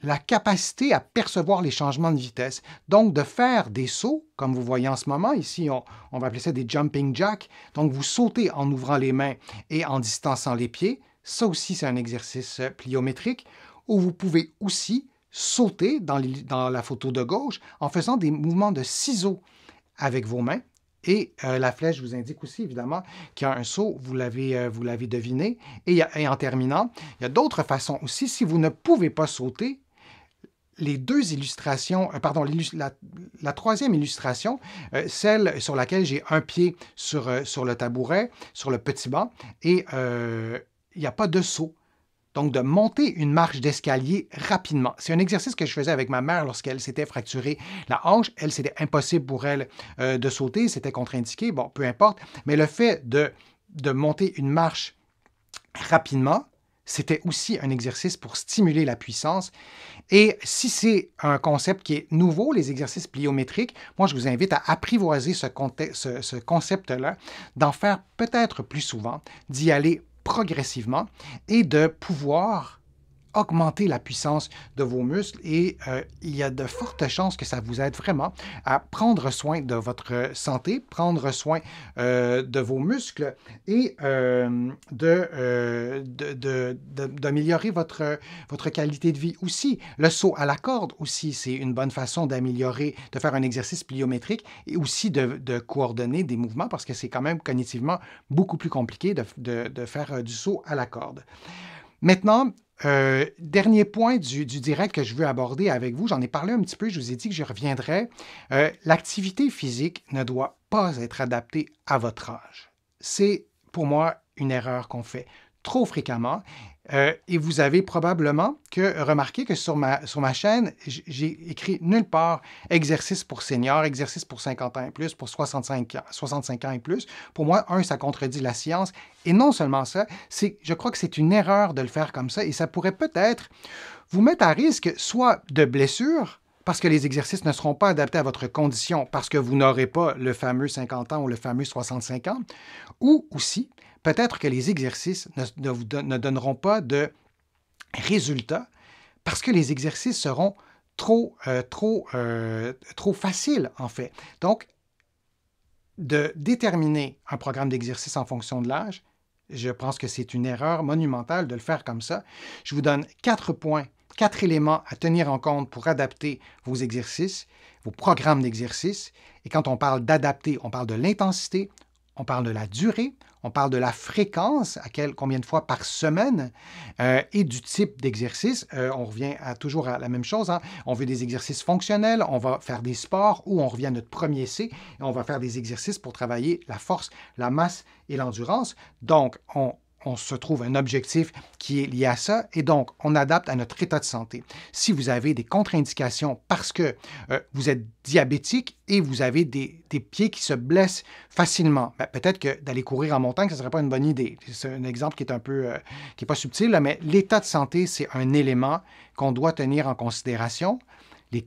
la capacité à percevoir les changements de vitesse. Donc, de faire des sauts, comme vous voyez en ce moment, ici, on, va appeler ça des jumping jacks. Donc, vous sautez en ouvrant les mains et en distançant les pieds. Ça aussi, c'est un exercice euh, pliométrique Ou vous pouvez aussi sauter dans, la photo de gauche en faisant des mouvements de ciseaux avec vos mains. Et euh, la flèche vous indique aussi, évidemment, qu'il y a un saut, vous l'avez, euh, deviné. et en terminant, il y a d'autres façons aussi. Si vous ne pouvez pas sauter, les deux illustrations, euh, pardon, la, troisième illustration, euh, celle sur laquelle j'ai un pied sur, euh, sur le tabouret, sur le petit banc, et il n'y a pas de saut. Donc, de monter une marche d'escalier rapidement. C'est un exercice que je faisais avec ma mère lorsqu'elle s'était fracturée la hanche. Elle, c'était impossible pour elle de sauter, c'était contre-indiqué, bon, peu importe. Mais le fait de, de monter une marche rapidement, c'était aussi un exercice pour stimuler la puissance. Et si c'est un concept qui est nouveau, les exercices pliométriques, moi je vous invite à apprivoiser ce, ce concept-là, d'en faire peut-être plus souvent, d'y aller progressivement et de pouvoir augmenter la puissance de vos muscles et euh, il y a de fortes chances que ça vous aide vraiment à prendre soin de votre santé, prendre soin euh, de vos muscles et euh, d'améliorer votre, votre qualité de vie aussi. Le saut à la corde aussi, c'est une bonne façon d'améliorer, de faire un exercice pliométrique et aussi de, coordonner des mouvements parce que c'est quand même cognitivement beaucoup plus compliqué de, faire du saut à la corde. Maintenant, euh, dernier point du, direct que je veux aborder avec vous, j'en ai parlé un petit peu, je vous ai dit que je reviendrai. Euh, l'activité physique ne doit pas être adaptée à votre âge. C'est pour moi une erreur qu'on fait trop fréquemment euh, et vous avez probablement que remarqué que sur ma, chaîne, j'ai écrit nulle part exercice pour seniors, exercice pour 50 ans et plus, pour 65 ans, 65 ans et plus. Pour moi, un, ça contredit la science. Et non seulement ça, je crois que c'est une erreur de le faire comme ça et ça pourrait peut-être vous mettre à risque soit de blessure, parce que les exercices ne seront pas adaptés à votre condition, parce que vous n'aurez pas le fameux 50 ans ou le fameux 65 ans, ou aussi peut-être que les exercices ne, vous donneront pas de résultats parce que les exercices seront trop, euh, euh, trop faciles, en fait. Donc, de déterminer un programme d'exercice en fonction de l'âge, je pense que c'est une erreur monumentale de le faire comme ça. Je vous donne quatre points, quatre éléments à tenir en compte pour adapter vos exercices, vos programmes d'exercice. Et quand on parle d'adapter, on parle de l'intensité, on parle de la durée, on parle de la fréquence, à combien de fois par semaine, euh, et du type d'exercice. Euh, on revient toujours à la même chose. Hein. On veut des exercices fonctionnels, on va faire des sports, ou on revient à notre premier C, et on va faire des exercices pour travailler la force, la masse et l'endurance. Donc, on on se trouve un objectif qui est lié à ça et donc on adapte à notre état de santé. Si vous avez des contre-indications parce que euh, vous êtes diabétique et vous avez des, pieds qui se blessent facilement, ben, peut-être que d'aller courir en montagne, ce ne serait pas une bonne idée. C'est un exemple qui est un peu, euh, qui n'est pas subtil, mais l'état de santé, c'est un élément qu'on doit tenir en considération les,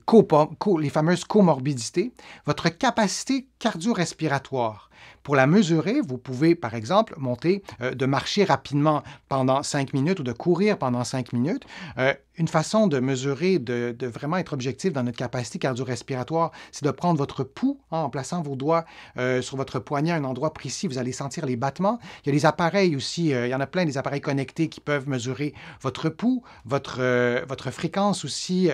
les fameuses comorbidités, votre capacité cardio-respiratoire. Pour la mesurer, vous pouvez, par exemple, monter, euh, de marcher rapidement pendant cinq minutes ou de courir pendant cinq minutes. Euh, une façon de mesurer, de, vraiment être objectif dans notre capacité cardio-respiratoire, c'est de prendre votre pouls hein, en plaçant vos doigts euh, sur votre poignet à un endroit précis. Vous allez sentir les battements. Il y a des appareils aussi, euh, il y en a plein des appareils connectés qui peuvent mesurer votre pouls, votre, euh, votre fréquence aussi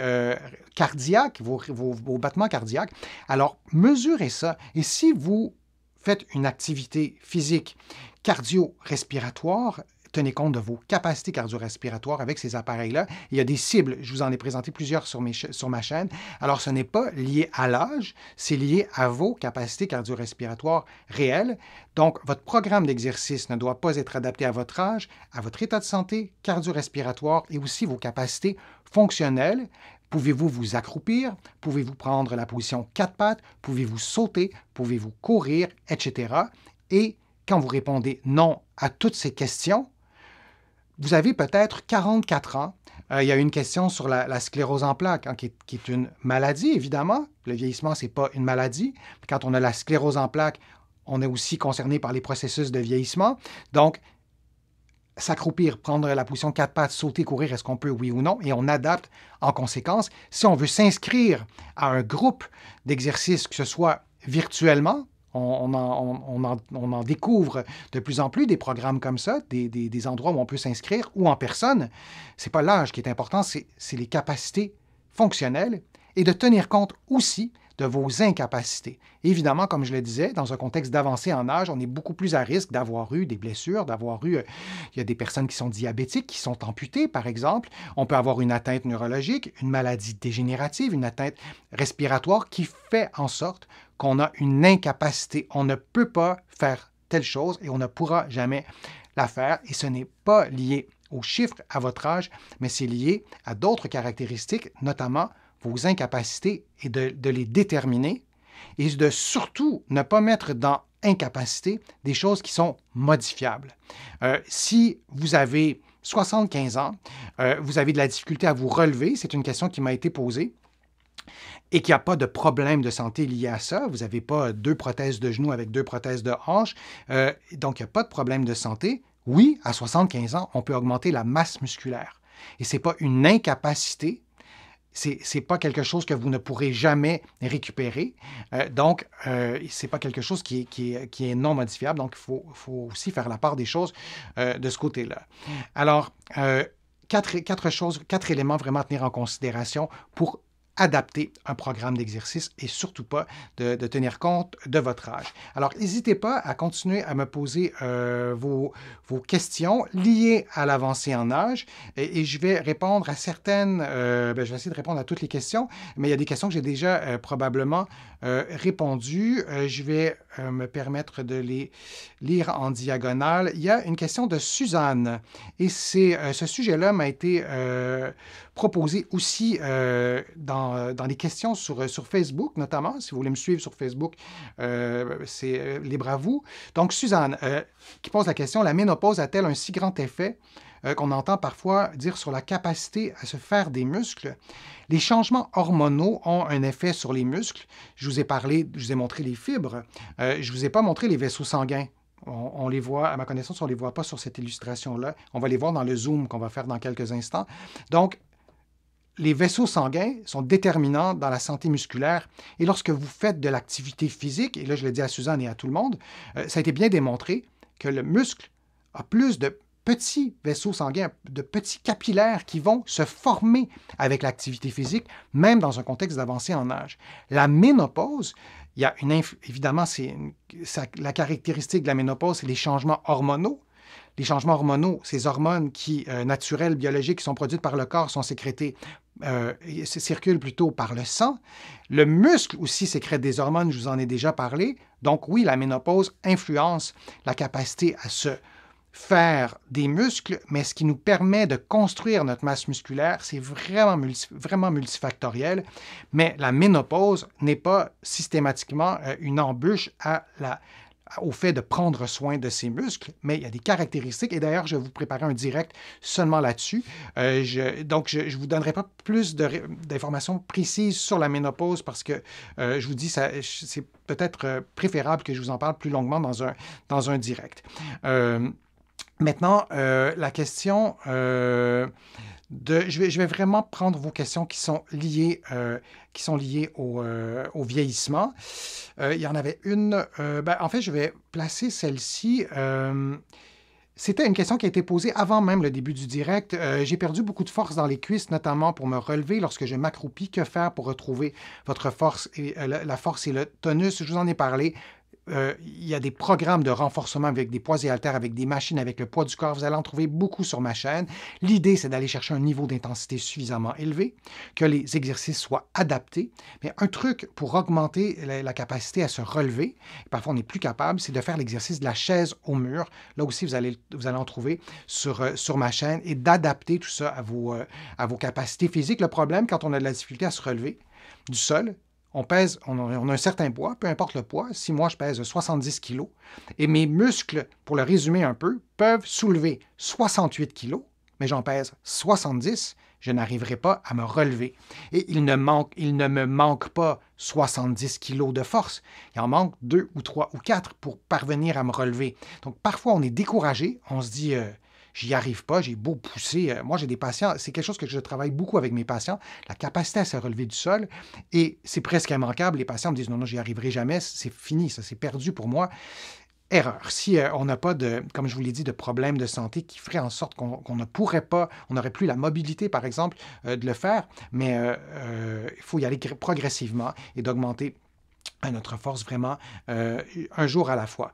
cardiaque, vos, vos battements cardiaques. Alors, mesurez ça. Et si vous faites une activité physique cardio-respiratoire tenez compte de vos capacités cardio-respiratoires avec ces appareils-là. Il y a des cibles, je vous en ai présenté plusieurs sur, sur ma chaîne. Alors, ce n'est pas lié à l'âge, c'est lié à vos capacités cardio-respiratoires réelles. Donc, votre programme d'exercice ne doit pas être adapté à votre âge, à votre état de santé cardio-respiratoire et aussi vos capacités fonctionnelles. Pouvez-vous vous accroupir? Pouvez-vous prendre la position quatre pattes? Pouvez-vous sauter? Pouvez-vous courir? Etc. Et quand vous répondez non à toutes ces questions, vous avez peut-être 44 ans. Euh, il y a une question sur la, sclérose en plaques, hein, qui, est, une maladie, évidemment. Le vieillissement, ce n'est pas une maladie. Quand on a la sclérose en plaques, on est aussi concerné par les processus de vieillissement. Donc, s'accroupir, prendre la position quatre pattes, sauter, courir, est-ce qu'on peut, oui ou non, et on adapte en conséquence. Si on veut s'inscrire à un groupe d'exercices, que ce soit virtuellement, on, en, découvre de plus en plus des programmes comme ça, des, des endroits où on peut s'inscrire ou en personne. C'est pas l'âge qui est important, c'est les capacités fonctionnelles et de tenir compte aussi de vos incapacités. Évidemment, comme je le disais, dans un contexte d'avancée en âge, on est beaucoup plus à risque d'avoir eu des blessures, d'avoir eu... Euh, il y a des personnes qui sont diabétiques, qui sont amputées, par exemple. On peut avoir une atteinte neurologique, une maladie dégénérative, une atteinte respiratoire qui fait en sorte qu'on a une incapacité. On ne peut pas faire telle chose et on ne pourra jamais la faire. Et ce n'est pas lié aux chiffres, à votre âge, mais c'est lié à d'autres caractéristiques, notamment vos incapacités et de, les déterminer et de surtout ne pas mettre dans incapacité des choses qui sont modifiables. Euh, si vous avez 75 ans, euh, vous avez de la difficulté à vous relever, c'est une question qui m'a été posée, et qu'il n'y a pas de problème de santé lié à ça, vous n'avez pas deux prothèses de genoux avec deux prothèses de hanche, euh, donc il n'y a pas de problème de santé, oui, à 75 ans, on peut augmenter la masse musculaire. Et ce n'est pas une incapacité c'est pas quelque chose que vous ne pourrez jamais récupérer. Euh, donc, euh, c'est pas quelque chose qui est, non modifiable. Donc, il faut, aussi faire la part des choses euh, de ce côté-là. Alors, quatre, quatre, choses, quatre éléments vraiment à tenir en considération pour adapter un programme d'exercice et surtout pas de, tenir compte de votre âge. Alors, n'hésitez pas à continuer à me poser euh, vos, questions liées à l'avancée en âge et, je vais répondre à certaines, euh, ben, je vais essayer de répondre à toutes les questions, mais il y a des questions que j'ai déjà euh, probablement répondues. je vais me permettre de les lire en diagonale. Il y a une question de Suzanne et c'est ce sujet-là m'a été proposé aussi dans euh, dans, les questions sur, euh, sur Facebook, notamment. Si vous voulez me suivre sur Facebook, euh, c'est libre à vous. Donc, Suzanne, qui pose la question, la ménopause a-t-elle un si grand effet qu'on entend parfois dire sur la capacité à se faire des muscles. Les changements hormonaux ont un effet sur les muscles. Je vous ai parlé, je vous ai montré les fibres. je ne vous ai pas montré les vaisseaux sanguins. On, on, les voit, à ma connaissance, on ne les voit pas sur cette illustration-là. On va les voir dans le zoom qu'on va faire dans quelques instants. Donc, les vaisseaux sanguins sont déterminants dans la santé musculaire. Et lorsque vous faites de l'activité physique, et là je le dis à Suzanne et à tout le monde, euh, ça a été bien démontré que le muscle a plus de petits vaisseaux sanguins, de petits capillaires qui vont se former avec l'activité physique, même dans un contexte d'avancée en âge. La ménopause, il y a une évidemment, c'est la caractéristique de la ménopause, c'est les changements hormonaux les changements hormonaux, ces hormones qui, euh, naturelles, biologiques, qui sont produites par le corps, sont sécrétées euh, circule plutôt par le sang. Le muscle aussi sécrète des hormones, je vous en ai déjà parlé. Donc oui, la ménopause influence la capacité à se faire des muscles, mais ce qui nous permet de construire notre masse musculaire, c'est vraiment, vraiment multifactoriel. Mais la ménopause n'est pas systématiquement euh, une embûche à la, au fait de prendre soin de ses muscles, mais il y a des caractéristiques. Et d'ailleurs, je vais vous préparer un direct seulement là-dessus. Euh, donc, je ne vous donnerai pas plus d'informations précises sur la ménopause parce que euh, je vous dis, c'est peut-être euh, préférable que je vous en parle plus longuement dans un, dans un direct. maintenant, la question je, vais, vraiment prendre vos questions qui sont liées, euh, qui sont liées au, euh, vieillissement. Euh, il y en avait une. Ben, en fait, je vais placer celle-ci. c'était une question qui a été posée avant même le début du direct. J'ai perdu beaucoup de force dans les cuisses, notamment pour me relever lorsque je m'accroupis. Que faire pour retrouver votre force et la force et le tonus Je vous en ai parlé. Euh, il y a des programmes de renforcement avec des poids et haltères, avec des machines, avec le poids du corps. Vous allez en trouver beaucoup sur ma chaîne. L'idée, c'est d'aller chercher un niveau d'intensité suffisamment élevé, que les exercices soient adaptés. Mais un truc pour augmenter la, capacité à se relever, parfois on n'est plus capable, c'est de faire l'exercice de la chaise au mur. Là aussi, vous allez, vous allez en trouver sur, euh, sur ma chaîne et d'adapter tout ça à vos, euh, à vos capacités physiques. Le problème, quand on a de la difficulté à se relever du sol, on pèse, on a, un certain poids, peu importe le poids. Si moi je pèse 70 kg et mes muscles, pour le résumer un peu, peuvent soulever 68 kg, mais j'en pèse 70, je n'arriverai pas à me relever. Et il ne, manque, il ne me manque pas 70 kg de force. Il en manque deux ou trois ou quatre pour parvenir à me relever. Donc parfois on est découragé, on se dit euh, j'y arrive pas, j'ai beau pousser. Euh, moi, j'ai des patients, c'est quelque chose que je travaille beaucoup avec mes patients, la capacité à se relever du sol. Et c'est presque immanquable. Les patients me disent non, non, j'y arriverai jamais, c'est fini, ça, c'est perdu pour moi. Erreur. Si euh, on n'a pas de, comme je vous l'ai dit, de problème de santé qui ferait en sorte qu'on ne pourrait pas, on n'aurait plus la mobilité, par exemple, euh, de le faire, mais il faut y aller progressivement et d'augmenter notre force vraiment un jour à la fois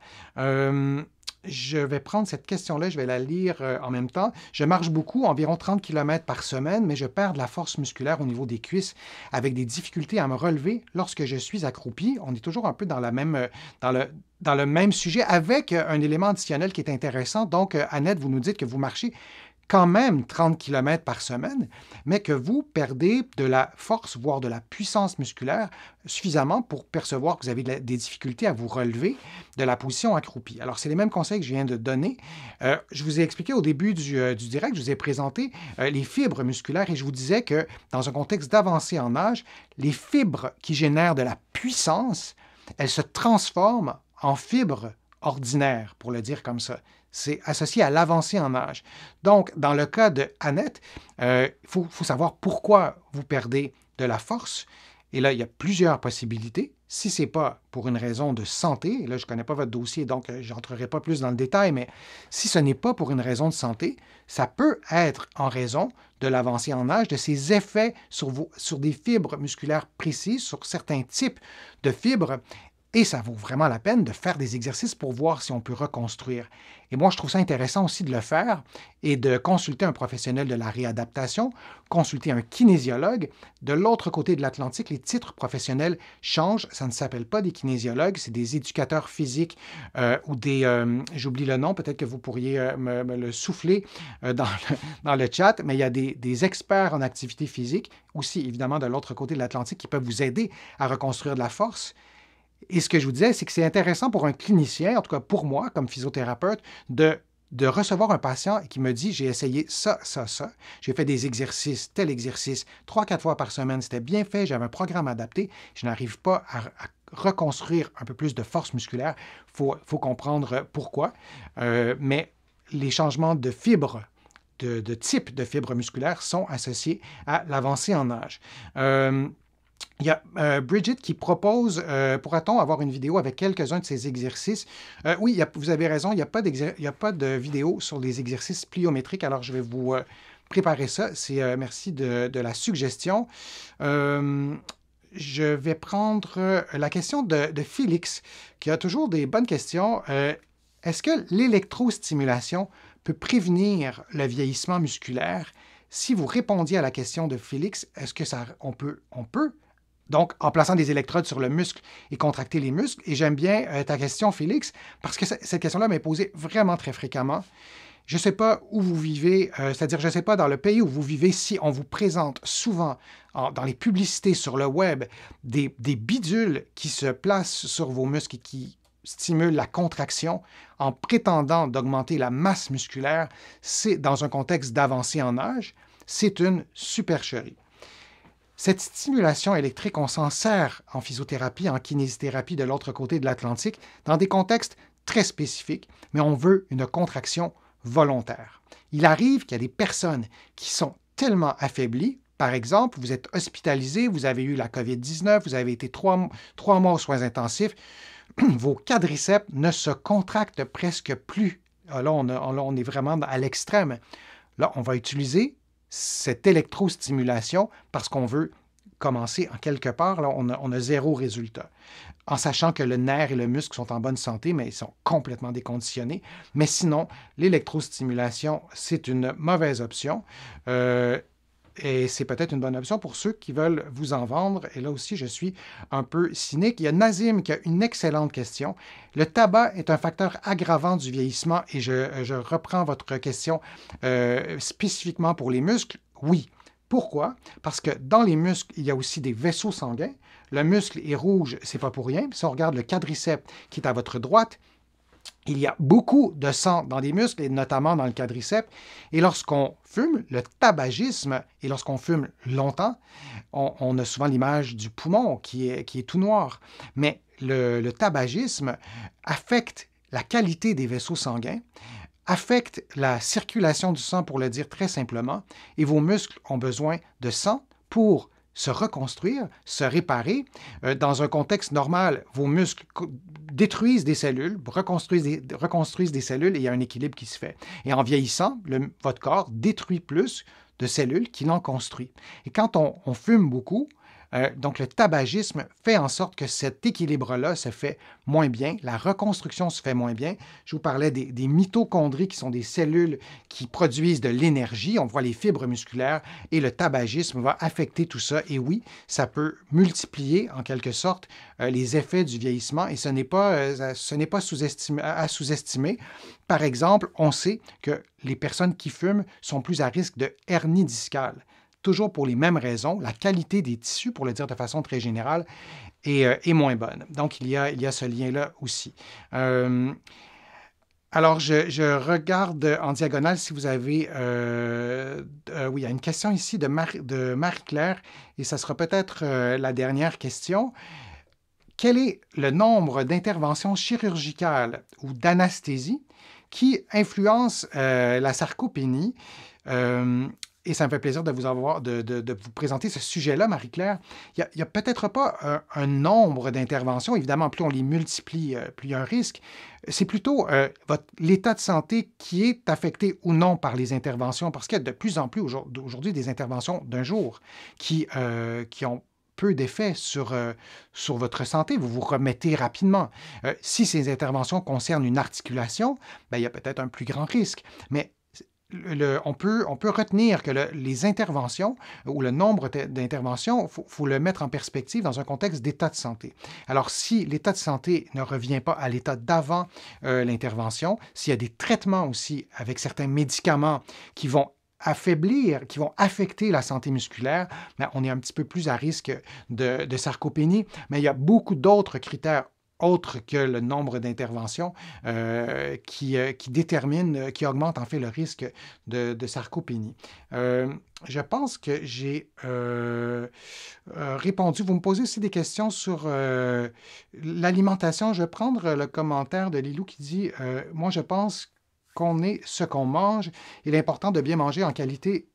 je vais prendre cette question-là, je vais la lire euh, en même temps. Je marche beaucoup, environ 30 km par semaine, mais je perds de la force musculaire au niveau des cuisses avec des difficultés à me relever lorsque je suis accroupi. On est toujours un peu dans, la même, euh, dans, le, dans le même sujet avec euh, un élément additionnel qui est intéressant. Donc, Annette, vous nous dites que vous marchez quand même 30 km par semaine, mais que vous perdez de la force, voire de la puissance musculaire suffisamment pour percevoir que vous avez des difficultés à vous relever de la position accroupie. Alors, c'est les mêmes conseils que je viens de donner. Euh, je vous ai expliqué au début du, euh, direct, je vous ai présenté euh, les fibres musculaires et je vous disais que dans un contexte d'avancée en âge, les fibres qui génèrent de la puissance, elles se transforment en fibres ordinaires, pour le dire comme ça c'est associé à l'avancée en âge. Donc, dans le cas de Annette, il euh, faut, savoir pourquoi vous perdez de la force. Et là, il y a plusieurs possibilités. Si ce n'est pas pour une raison de santé, et là, je ne connais pas votre dossier, donc euh, je n'entrerai pas plus dans le détail, mais si ce n'est pas pour une raison de santé, ça peut être en raison de l'avancée en âge, de ses effets sur des fibres musculaires précises, sur certains types de fibres, et ça vaut vraiment la peine de faire des exercices pour voir si on peut reconstruire. Et moi, je trouve ça intéressant aussi de le faire et de consulter un professionnel de la réadaptation, consulter un kinésiologue. De l'autre côté de l'Atlantique, les titres professionnels changent. Ça ne s'appelle pas des kinésiologues, c'est des éducateurs physiques euh, ou des... Euh, j'oublie le nom, peut-être que vous pourriez euh, me, le souffler dans, le, chat, mais il y a des experts en activité physique, aussi évidemment de l'autre côté de l'Atlantique, qui peuvent vous aider à reconstruire de la force. Et ce que je vous disais, c'est que c'est intéressant pour un clinicien, en tout cas pour moi, comme physiothérapeute, de de recevoir un patient qui me dit j'ai essayé ça, ça, ça, j'ai fait des exercices, tel exercice, trois, quatre fois par semaine, c'était bien fait, j'avais un programme adapté, je n'arrive pas à, reconstruire un peu plus de force musculaire, il faut, comprendre euh, pourquoi. Euh, mais les changements de fibres, de, type de fibres musculaires sont associés à l'avancée en âge. Euh, il y a euh, Bridget qui propose, euh, pourra-t-on avoir une vidéo avec quelques-uns de ces exercices? Euh, oui, vous avez raison, il n'y a, pas de vidéo sur les exercices pliométriques, alors je vais vous euh, préparer ça. C'est merci de, la suggestion. je vais prendre la question de, Félix, qui a toujours des bonnes questions. Est-ce que l'électrostimulation peut prévenir le vieillissement musculaire? Si vous répondiez à la question de Félix, est-ce que ça, on peut donc, en plaçant des électrodes sur le muscle et contracter les muscles. Et j'aime bien euh, ta question, Félix, parce que cette question-là m'est posée vraiment très fréquemment. Je ne sais pas où vous vivez, euh, c'est-à-dire je ne sais pas dans le pays où vous vivez si on vous présente souvent dans les publicités sur le web des, des, bidules qui se placent sur vos muscles et qui stimulent la contraction en prétendant d'augmenter la masse musculaire, c'est dans un contexte d'avancée en âge, c'est une supercherie. Cette stimulation électrique, on s'en sert en physiothérapie, en kinésithérapie de l'autre côté de l'Atlantique, dans des contextes très spécifiques, mais on veut une contraction volontaire. Il arrive qu'il y a des personnes qui sont tellement affaiblies, par exemple, vous êtes hospitalisé, vous avez eu la COVID-19, vous avez été trois, mois aux soins intensifs, vos quadriceps ne se contractent presque plus. Ah, là, on est vraiment à l'extrême. Là, on va utiliser cette électrostimulation parce qu'on veut commencer en quelque part. Là, on, a, zéro résultat. En sachant que le nerf et le muscle sont en bonne santé, mais ils sont complètement déconditionnés. Mais sinon, l'électrostimulation, c'est une mauvaise option. Euh, et c'est peut-être une bonne option pour ceux qui veulent vous en vendre. Et là aussi, je suis un peu cynique. Il y a Nazim qui a une excellente question. Le tabac est un facteur aggravant du vieillissement. Et je, reprends votre question euh, spécifiquement pour les muscles. Oui. Pourquoi? Parce que dans les muscles, il y a aussi des vaisseaux sanguins. Le muscle est rouge, c'est pas pour rien. Si on regarde le quadriceps qui est à votre droite, il y a beaucoup de sang dans les muscles et notamment dans le quadriceps. Et lorsqu'on fume, le tabagisme, et lorsqu'on fume longtemps, on, a souvent l'image du poumon qui est, tout noir. Mais le, le tabagisme affecte la qualité des vaisseaux sanguins, affecte la circulation du sang pour le dire très simplement, et vos muscles ont besoin de sang pour se reconstruire, se réparer. Euh, dans un contexte normal, vos muscles détruisent des cellules, reconstruisent des, cellules et il y a un équilibre qui se fait. Et en vieillissant, votre corps détruit plus de cellules qu'il en construit. Et quand on fume beaucoup, euh, donc le tabagisme fait en sorte que cet équilibre-là se fait moins bien, la reconstruction se fait moins bien. Je vous parlais des, mitochondries qui sont des cellules qui produisent de l'énergie, on voit les fibres musculaires et le tabagisme va affecter tout ça. Et oui, ça peut multiplier en quelque sorte euh, les effets du vieillissement et ce n'est pas, euh, à sous-estimer. Par exemple, on sait que les personnes qui fument sont plus à risque de hernie discale toujours pour les mêmes raisons, la qualité des tissus, pour le dire de façon très générale, est, euh, moins bonne. Donc, il y a, ce lien-là aussi. Euh, alors, je, regarde en diagonale si vous avez... Euh, oui, il y a une question ici de, Marie-Claire, et ça sera peut-être la dernière question quel est le nombre d'interventions chirurgicales ou d'anesthésie qui influencent la sarcopénie et ça me fait plaisir de vous avoir, de, vous présenter ce sujet-là, Marie-Claire. Il n'y a, peut-être pas un, nombre d'interventions. Évidemment, plus on les multiplie, euh, plus il y a un risque. C'est plutôt euh, votre l'état de santé qui est affecté ou non par les interventions, parce qu'il y a de plus en plus aujourd'hui des interventions d'un jour qui, euh, qui ont peu d'effet sur, sur votre santé. Vous vous remettez rapidement. si ces interventions concernent une articulation, ben, il y a peut-être un plus grand risque. Mais on, peut, on, peut, retenir que les interventions ou le nombre d'interventions, il faut, le mettre en perspective dans un contexte d'état de santé. Alors, si l'état de santé ne revient pas à l'état d'avant euh, l'intervention, s'il y a des traitements aussi avec certains médicaments qui vont affaiblir, qui vont affecter la santé musculaire, ben, on est un petit peu plus à risque de, de sarcopénie, mais il y a beaucoup d'autres critères autre que le nombre d'interventions euh, qui, euh, qui, détermine, euh, qui augmente en fait le risque de, sarcopénie. je pense que j'ai répondu. Vous me posez aussi des questions sur l'alimentation. Je vais prendre le commentaire de Lilou qui dit Moi, je pense qu'on est ce qu'on mange. Il est important de bien manger en qualité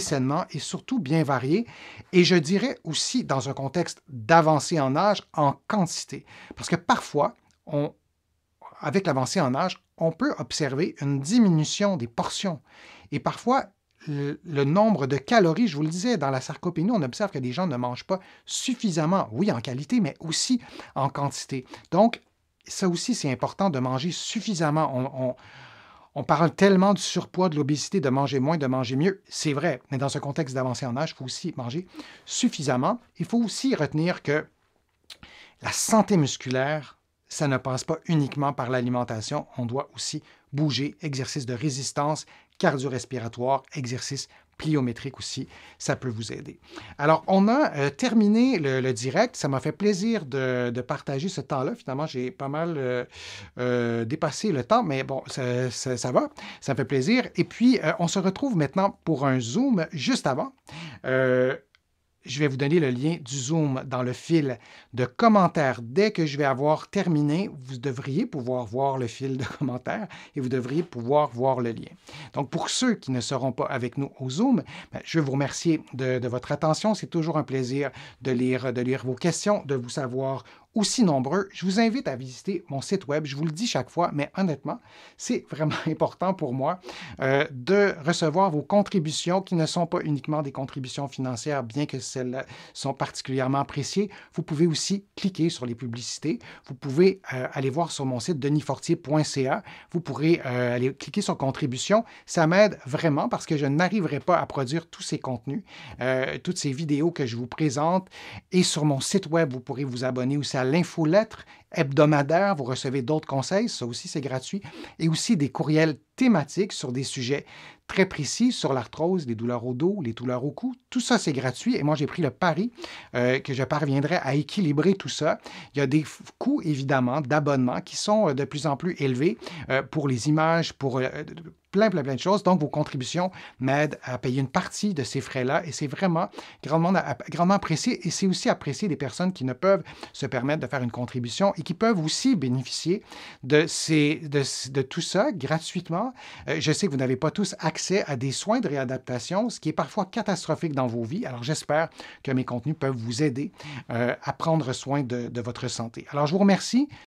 sainement et surtout bien varié. Et je dirais aussi dans un contexte d'avancée en âge, en quantité. Parce que parfois, on, avec l'avancée en âge, on peut observer une diminution des portions. Et parfois, le, nombre de calories, je vous le disais, dans la sarcopénie, on observe que les gens ne mangent pas suffisamment, oui, en qualité, mais aussi en quantité. Donc, ça aussi, c'est important de manger suffisamment. On parle tellement du surpoids, de l'obésité, de manger moins, de manger mieux. C'est vrai, mais dans ce contexte d'avancée en âge, il faut aussi manger suffisamment. Il faut aussi retenir que la santé musculaire, ça ne passe pas uniquement par l'alimentation. On doit aussi bouger, exercice de résistance cardio-respiratoire, exercice pliométrique aussi, ça peut vous aider. Alors, on a euh, terminé le, direct. Ça m'a fait plaisir de, partager ce temps-là. Finalement, j'ai pas mal euh, euh, dépassé le temps, mais bon, ça, ça, va. Ça me fait plaisir. Et puis, on se retrouve maintenant pour un Zoom juste avant je vais vous donner le lien du Zoom dans le fil de commentaires. Dès que je vais avoir terminé, vous devriez pouvoir voir le fil de commentaires et vous devriez pouvoir voir le lien. Donc, pour ceux qui ne seront pas avec nous au Zoom, ben, je veux vous remercier de, votre attention. C'est toujours un plaisir de lire, de lire vos questions, de vous savoir aussi nombreux, je vous invite à visiter mon site web. Je vous le dis chaque fois, mais honnêtement, c'est vraiment important pour moi euh, de recevoir vos contributions qui ne sont pas uniquement des contributions financières, bien que celles-là sont particulièrement appréciées. Vous pouvez aussi cliquer sur les publicités. Vous pouvez euh, aller voir sur mon site denisfortier.ca. Vous pourrez euh, aller cliquer sur contribution. Ça m'aide vraiment parce que je n'arriverai pas à produire tous ces contenus, toutes ces vidéos que je vous présente. Et sur mon site web, vous pourrez vous abonner ou à à l'infolettre hebdomadaire Vous recevez d'autres conseils, ça aussi c'est gratuit. Et aussi des courriels thématiques sur des sujets très précis sur l'arthrose, les douleurs au dos, les douleurs au cou. Tout ça, c'est gratuit. Et moi, j'ai pris le pari euh, que je parviendrai à équilibrer tout ça. Il y a des coûts, évidemment, d'abonnement qui sont euh, de plus en plus élevés euh, pour les images, pour plein, plein, plein de choses. Donc, vos contributions m'aident à payer une partie de ces frais-là. Et c'est vraiment grandement, grandement apprécié. Et c'est aussi apprécié des personnes qui ne peuvent se permettre de faire une contribution qui peuvent aussi bénéficier de, tout ça gratuitement. Euh, je sais que vous n'avez pas tous accès à des soins de réadaptation, ce qui est parfois catastrophique dans vos vies. Alors j'espère que mes contenus peuvent vous aider euh, à prendre soin de votre santé. Alors je vous remercie.